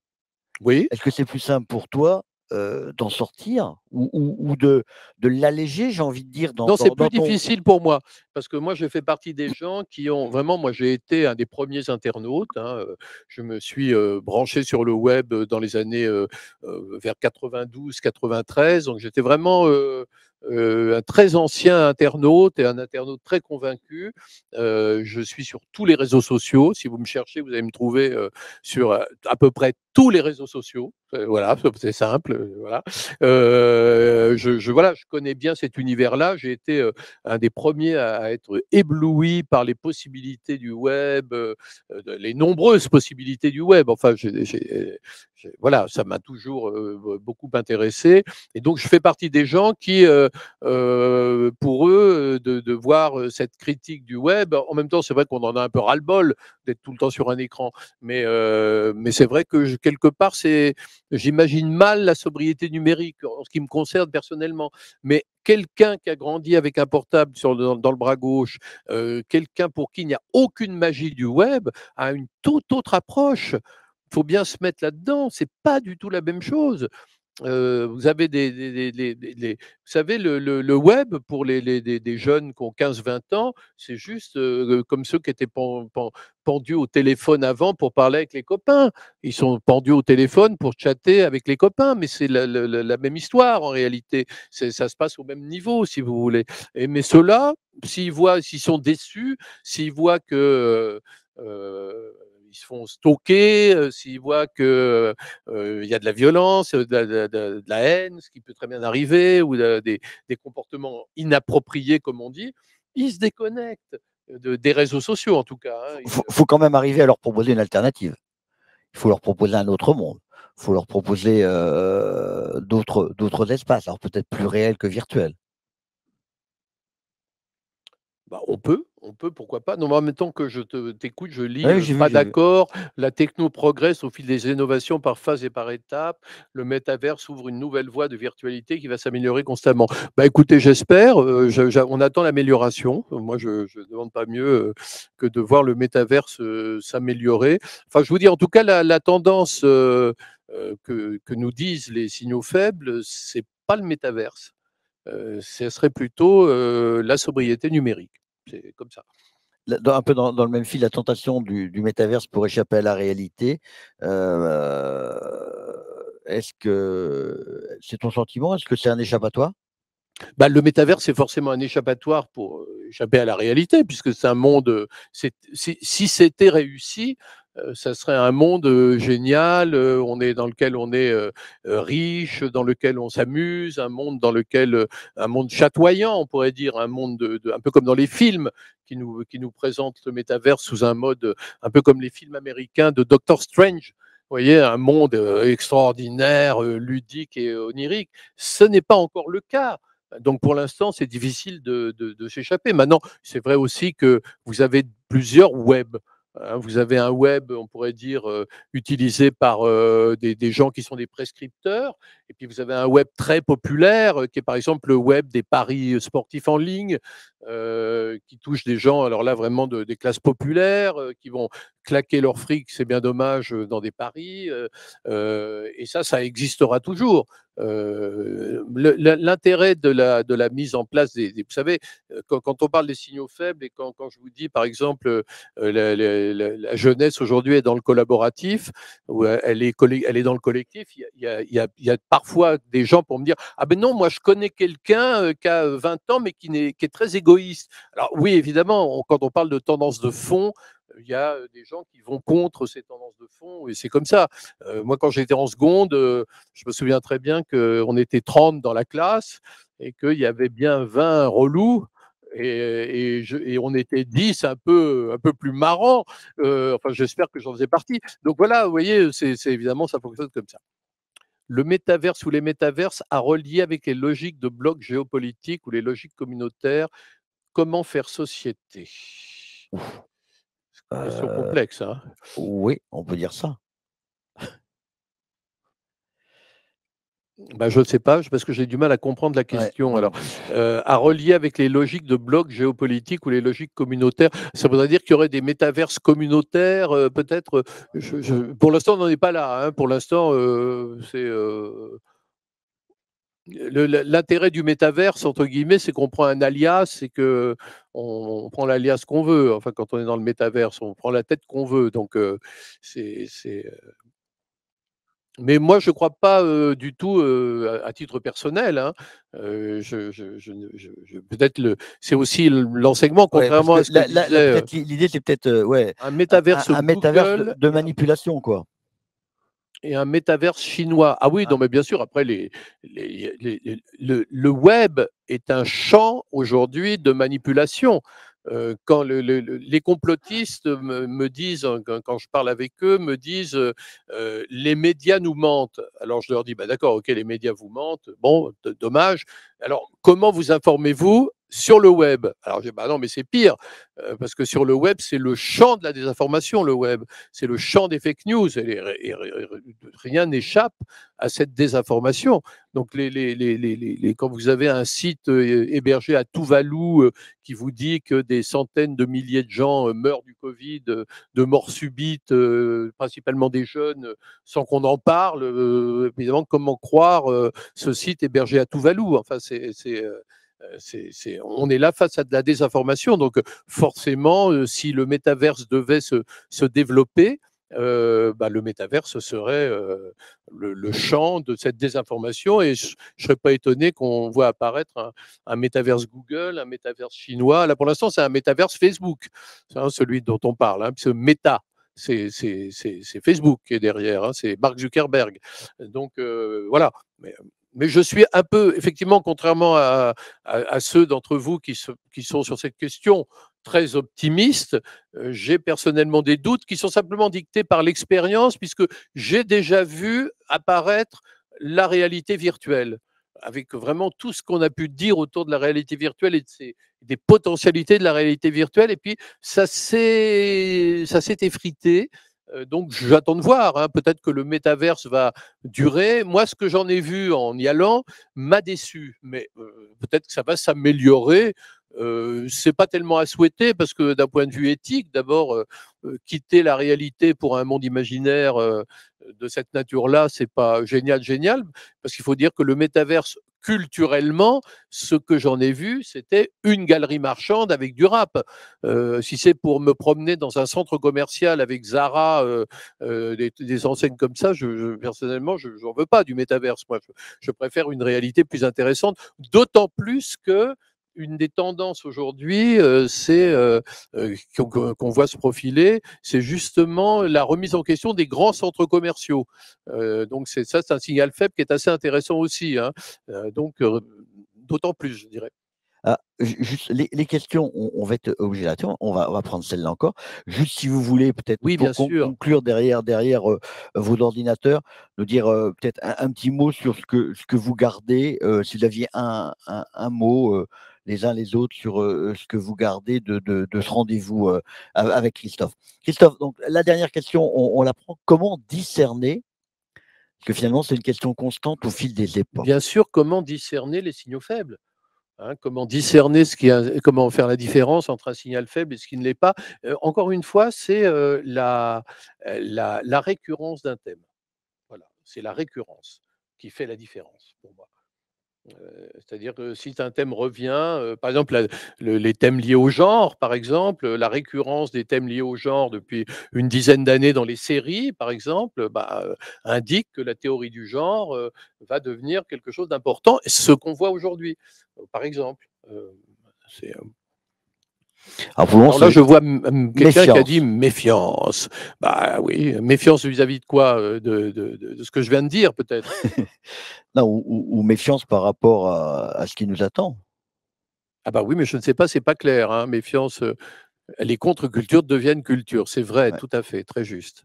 Oui. Est-ce que c'est plus simple pour toi d'en sortir ou, de, de l'alléger, j'ai envie de dire. Dans, non, c'est plus difficile pour moi, parce que moi, je fais partie des gens qui ont vraiment, moi, j'ai été un des premiers internautes. Hein, je me suis branché sur le web dans les années vers 92, 93, donc j'étais vraiment. un très ancien internaute et un internaute très convaincu. je suis sur tous les réseaux sociaux. Si vous me cherchez, vous allez me trouver sur à peu près tous les réseaux sociaux. Euh, voilà, c'est simple. Euh, voilà. Euh, je, je, voilà, je connais bien cet univers-là. J'ai été un des premiers à être ébloui par les possibilités du web, les nombreuses possibilités du web. Enfin, j voilà, ça m'a toujours beaucoup intéressé. Et donc, je fais partie des gens qui, pour eux, de, de voir cette critique du web, en même temps, c'est vrai qu'on en a un peu ras-le-bol tout le temps sur un écran. Mais, euh, mais c'est vrai que quelque part, c'est, j'imagine mal la sobriété numérique en ce qui me concerne personnellement. Mais quelqu'un qui a grandi avec un portable sur, dans, le bras gauche, euh, quelqu'un pour qui il n'y a aucune magie du web, a une toute autre approche. Il faut bien se mettre là-dedans. C'est pas du tout la même chose euh, vous avez des, des, vous savez, le, le, le, web pour les, les des, jeunes qui ont 15-20 ans, c'est juste euh, euh, comme ceux qui étaient pendus au téléphone avant pour parler avec les copains. Ils sont pendus au téléphone pour chatter avec les copains, mais c'est la, la, même histoire en réalité. Ça se passe au même niveau, si vous voulez. mais ceux-là, s'ils voient, s'ils sont déçus, s'ils voient que euh, euh ils se font stocker s'ils voient que il y a de la violence, de, la haine, ce qui peut très bien arriver, ou des, comportements inappropriés, comme on dit. Ils se déconnectent. des réseaux sociaux en tout cas. Hein, il faut, quand même arriver à leur proposer une alternative. Il faut leur proposer un autre monde. Il faut leur proposer d'autres, d'autres espaces, alors peut-être plus réels que virtuels. Bah, on peut, on peut, pourquoi pas. Non, mais en même temps que je t'écoute, je lis, je ne suis pas d'accord. La techno progresse au fil des innovations par phase et par étape. Le métaverse ouvre une nouvelle voie de virtualité qui va s'améliorer constamment. Bah, écoutez, j'espère. Euh, on attend l'amélioration. Moi, je ne demande pas mieux euh, que de voir le métaverse euh, s'améliorer. Enfin, je vous dis, en tout cas, la, tendance que, que nous disent les signaux faibles, c'est pas le métaverse euh, ce serait plutôt euh, la sobriété numérique. C'est comme ça. un peu dans, le même fil, la tentation du, métaverse pour échapper à la réalité. Euh, est-ce que c'est ton sentiment Est-ce que c'est un échappatoire bah, le métaverse, c'est forcément un échappatoire pour échapper à la réalité, puisque c'est un monde. si c'était réussi, ça serait un monde génial, on est dans lequel on est riche, dans lequel on s'amuse, un monde dans lequel un monde chatoyant, on pourrait dire, un monde un peu comme dans les films qui nous qui présentent le métavers sous un mode un peu comme les films américains de Doctor Strange. Vous voyez, un monde extraordinaire, ludique et onirique. Ce n'est pas encore le cas. Donc pour l'instant, c'est difficile de, de, de s'échapper. Maintenant, c'est vrai aussi que vous avez plusieurs web. Hein, vous avez un web, on pourrait dire, utilisé par des, gens qui sont des prescripteurs, et puis vous avez un web très populaire, qui est par exemple le web des paris sportifs en ligne, qui touche des gens, alors là vraiment des classes populaires, qui vont claquer leur fric, c'est bien dommage, dans des paris, et ça, ça existera toujours. Euh, l'intérêt de la, de la mise en place des, vous savez, euh, quand, on parle des signaux faibles et quand, je vous dis, par exemple, euh, la, jeunesse aujourd'hui est dans le collaboratif, ou elle est, elle est dans le collectif, il y, a, parfois des gens pour me dire, ah ben non, moi je connais quelqu'un qui a 20 ans mais qui, est, est très égoïste. Alors oui, évidemment, quand on parle de tendance de fond, il y a des gens qui vont contre ces tendances de fond, et c'est comme ça. moi, quand j'étais en seconde, je me souviens très bien qu'on était 30 dans la classe et qu'il y avait bien 20 relous. Et, on était 10 un peu, un peu plus marrants. enfin, j'espère que j'en faisais partie. Donc voilà, vous voyez, c'est évidemment, ça fonctionne comme ça. Le métaverse ou les métaverses à relier avec les logiques de blocs géopolitiques ou les logiques communautaires. Comment faire société euh, complexe. Hein. Oui, on peut dire ça. Bah, je ne sais pas, parce que j'ai du mal à comprendre la question. Alors, euh, à relier avec les logiques de blocs géopolitiques ou les logiques communautaires, ça voudrait dire qu'il y aurait des métaverses communautaires, euh, peut-être. pour l'instant, on n'en est pas là. Hein. Pour l'instant, c'est l'intérêt du métaverse, entre guillemets, c'est qu'on prend un alias et que on, prend l'alias qu'on veut. Enfin, quand on est dans le métaverse, on prend la tête qu'on veut. Donc, euh, c'est. Euh, mais moi, je ne crois pas euh, du tout, à titre personnel, hein. je, peut-être le, c'est aussi l'enseignement, contrairement à ce que l'idée, c'est peut-être ouais, un métaverse, un métaverse de manipulation, quoi et un métaverse chinois. Ah oui, ah. mais bien sûr, après, les, le, web est un champ aujourd'hui de manipulation. Euh, quand les complotistes me, disent, hein, quand, je parle avec eux, me disent euh, euh, les médias nous mentent. Alors je leur dis, bah, d'accord, ok, les médias vous mentent, bon, dommage. Alors comment vous informez-vous sur le web. Alors, je bah non, mais c'est pire, parce que sur le web, c'est le champ de la désinformation, le web. C'est le champ des fake news. Et, rien n'échappe à cette désinformation. Donc, les, les, quand vous avez un site hébergé à Tuvalu qui vous dit que des centaines de milliers de gens meurent du Covid, de morts subites, principalement des jeunes, sans qu'on en parle, évidemment, comment croire ce site hébergé à Tuvalu Enfin, c'est euh, on est là face à de la désinformation. Donc euh, forcément, euh, si le métaverse devait se, se développer, bah, le métaverse serait le, champ de cette désinformation et je ne serais pas étonné qu'on voit apparaître un, métaverse Google, un métaverse chinois. Là, pour l'instant, c'est un métaverse Facebook, hein, celui dont on parle, hein, ce méta c'est Facebook qui est derrière, hein, c'est Mark Zuckerberg. Donc voilà, mais mais je suis un peu, effectivement, contrairement à, ceux d'entre vous qui, sont sur cette question, très optimiste. Euh, j'ai personnellement des doutes qui sont simplement dictés par l'expérience, puisque j'ai déjà vu apparaître la réalité virtuelle, avec vraiment tout ce qu'on a pu dire autour de la réalité virtuelle et des potentialités de la réalité virtuelle. Et puis, ça s'est effrité, donc j'attends de voir, hein, peut-être que le métaverse va durer. Moi, ce que j'en ai vu en y allant m'a déçu, mais peut-être que ça va s'améliorer. c'est pas tellement à souhaiter parce que d'un point de vue éthique, d'abord, quitter la réalité pour un monde imaginaire de cette nature-là, c'est pas génial, génial, parce qu'il faut dire que le métaverse culturellement, ce que j'en ai vu, c'était une galerie marchande avec du rap. Euh, si c'est pour me promener dans un centre commercial avec Zara, euh, euh, des, enseignes comme ça, je, personnellement, je n'en veux pas du métaverse. Moi, je, préfère une réalité plus intéressante, d'autant plus que une des tendances aujourd'hui, euh, c'est euh, euh, qu'on voit se profiler, c'est justement la remise en question des grands centres commerciaux. donc ça, c'est un signal faible qui est assez intéressant aussi. Hein. donc d'autant plus, je dirais. Ah, les, questions, on, va être obligé là on va, prendre celle-là encore. Juste si vous voulez, peut-être pour conclure derrière, derrière vos ordinateurs, nous dire peut-être un, petit mot sur ce que, ce que vous gardez, si vous aviez un mot les uns les autres sur ce que vous gardez de, ce rendez-vous avec Christophe. Christophe, donc la dernière question, on, la prend. Comment discerner parce que finalement, c'est une question constante au fil des époques. Bien sûr, comment discerner les signaux faibles hein, comment discerner ce qui est, comment faire la différence entre un signal faible et ce qui ne l'est pas. encore une fois, c'est la, la, récurrence d'un thème. Voilà, c'est la récurrence qui fait la différence pour moi. Euh, c'est-à-dire que si un thème revient, euh, par exemple les thèmes liés au genre, par exemple, la récurrence des thèmes liés au genre depuis une dizaine d'années dans les séries, par exemple, bah, euh, indique que la théorie du genre va devenir quelque chose d'important, ce qu'on voit aujourd'hui, par exemple. c'est alors, là, je vois quelqu'un qui a dit méfiance. Bah oui, méfiance vis-à-vis de quoi euh, de, ce que je viens de dire, peut-être ou, méfiance par rapport à, ce qui nous attend. Ah bah oui, mais je ne sais pas, c'est pas clair. Hein. méfiance, euh, les contre-cultures deviennent culture, c'est vrai, tout à fait, très juste.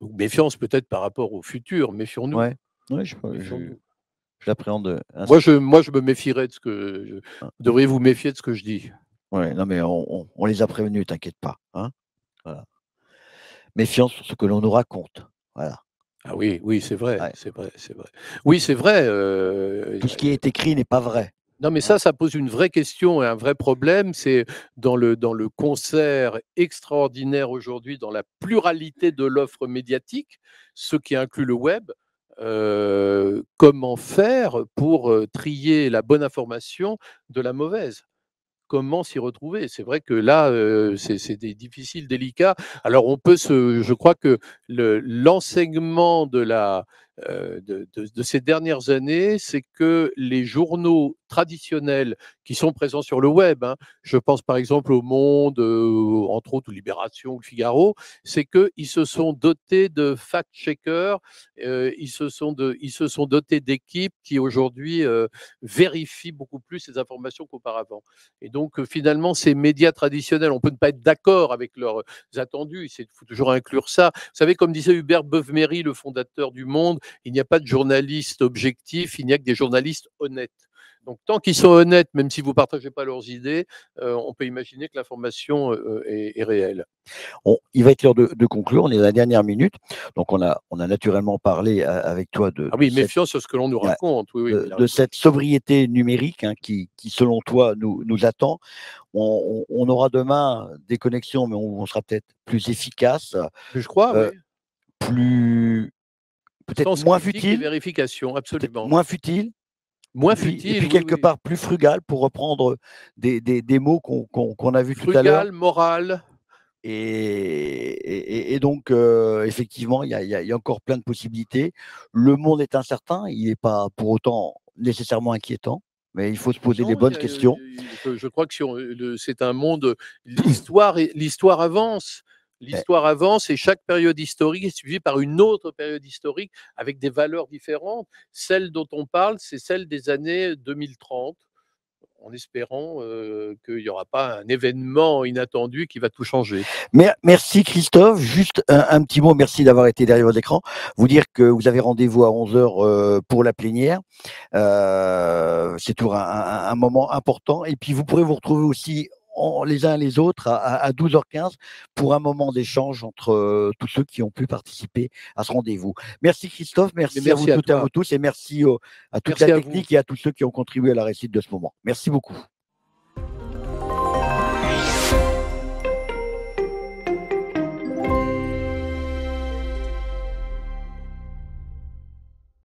méfiance peut-être par rapport au futur, méfions-nous. Oui, je, l'appréhende. Moi je, moi, je me méfierais de ce que. Je, ah. vous méfier de ce que je dis non, mais on, les a prévenus, t'inquiète pas. Hein, Méfiance sur ce que l'on nous raconte. Ah oui, oui, c'est vrai, Oui, c'est vrai. Euh, Tout ce qui est écrit n'est pas vrai. Non, mais hein. ça, ça pose une vraie question et un vrai problème. C'est dans le, dans le concert extraordinaire aujourd'hui, dans la pluralité de l'offre médiatique, ce qui inclut le web, euh, comment faire pour euh, trier la bonne information de la mauvaise comment s'y retrouver. C'est vrai que là, euh, c'est c'est difficile, délicat. Alors, on peut se, je crois que l'enseignement de la euh, de, ces dernières années, c'est que les journaux traditionnels qui sont présents sur le web, hein, je pense par exemple au Monde, euh, entre autres, Libération ou Figaro, c'est qu'ils se sont dotés de fact-checkers, euh, ils, se sont ils se sont dotés d'équipes qui aujourd'hui vérifient beaucoup plus ces informations qu'auparavant. Et donc finalement, ces médias traditionnels, on peut ne pas être d'accord avec leurs attendus, il faut toujours inclure ça. Vous savez, comme disait Hubert Beuve-Méry, le fondateur du Monde, il n'y a pas de mmh. journalistes objectifs, il n'y a que des journalistes honnêtes. Donc tant qu'ils sont honnêtes, même si vous ne partagez pas leurs idées, euh, on peut imaginer que l'information euh, euh, est, réelle. il va être l'heure de, conclure, on est à la dernière minute. Donc on a, naturellement parlé avec toi de... Ah oui, méfiance sur ce que l'on nous raconte. Oui, de, cette sobriété numérique hein, qui, selon toi, nous, attend. On, aura demain des connexions, mais on, sera peut-être plus efficace. Je crois. oui. Plus peut-être moins futile. Vérification, absolument. Moins futile. Moins et puis, quelque part plus frugal, pour reprendre des, des, des mots qu'on a vus tout à l'heure. Frugal, moral. Et, et, donc, euh, effectivement, il y, y, a encore plein de possibilités. Le monde est incertain, il n'est pas pour autant nécessairement inquiétant mais il faut se poser les bonnes questions. Je crois que c'est un monde, l'histoire l'histoire avance. Eh. L'histoire avance et chaque période historique est suivie par une autre période historique avec des valeurs différentes. Celle dont on parle, c'est celle des années 2030 en espérant euh, qu'il n'y aura pas un événement inattendu qui va tout changer. Merci Christophe. Juste un, petit mot, merci d'avoir été derrière vos écrans, Vous dire que vous avez rendez-vous à 11h euh, pour la plénière. Euh, c'est toujours un, moment important. Et puis vous pourrez vous retrouver aussi les uns les autres à, 12h15 pour un moment d'échange entre euh, tous ceux qui ont pu participer à ce rendez-vous. Merci Christophe, merci, à vous vous tous et merci euh, à toute la technique et à tous ceux qui ont contribué à la réussite de ce moment. Merci beaucoup.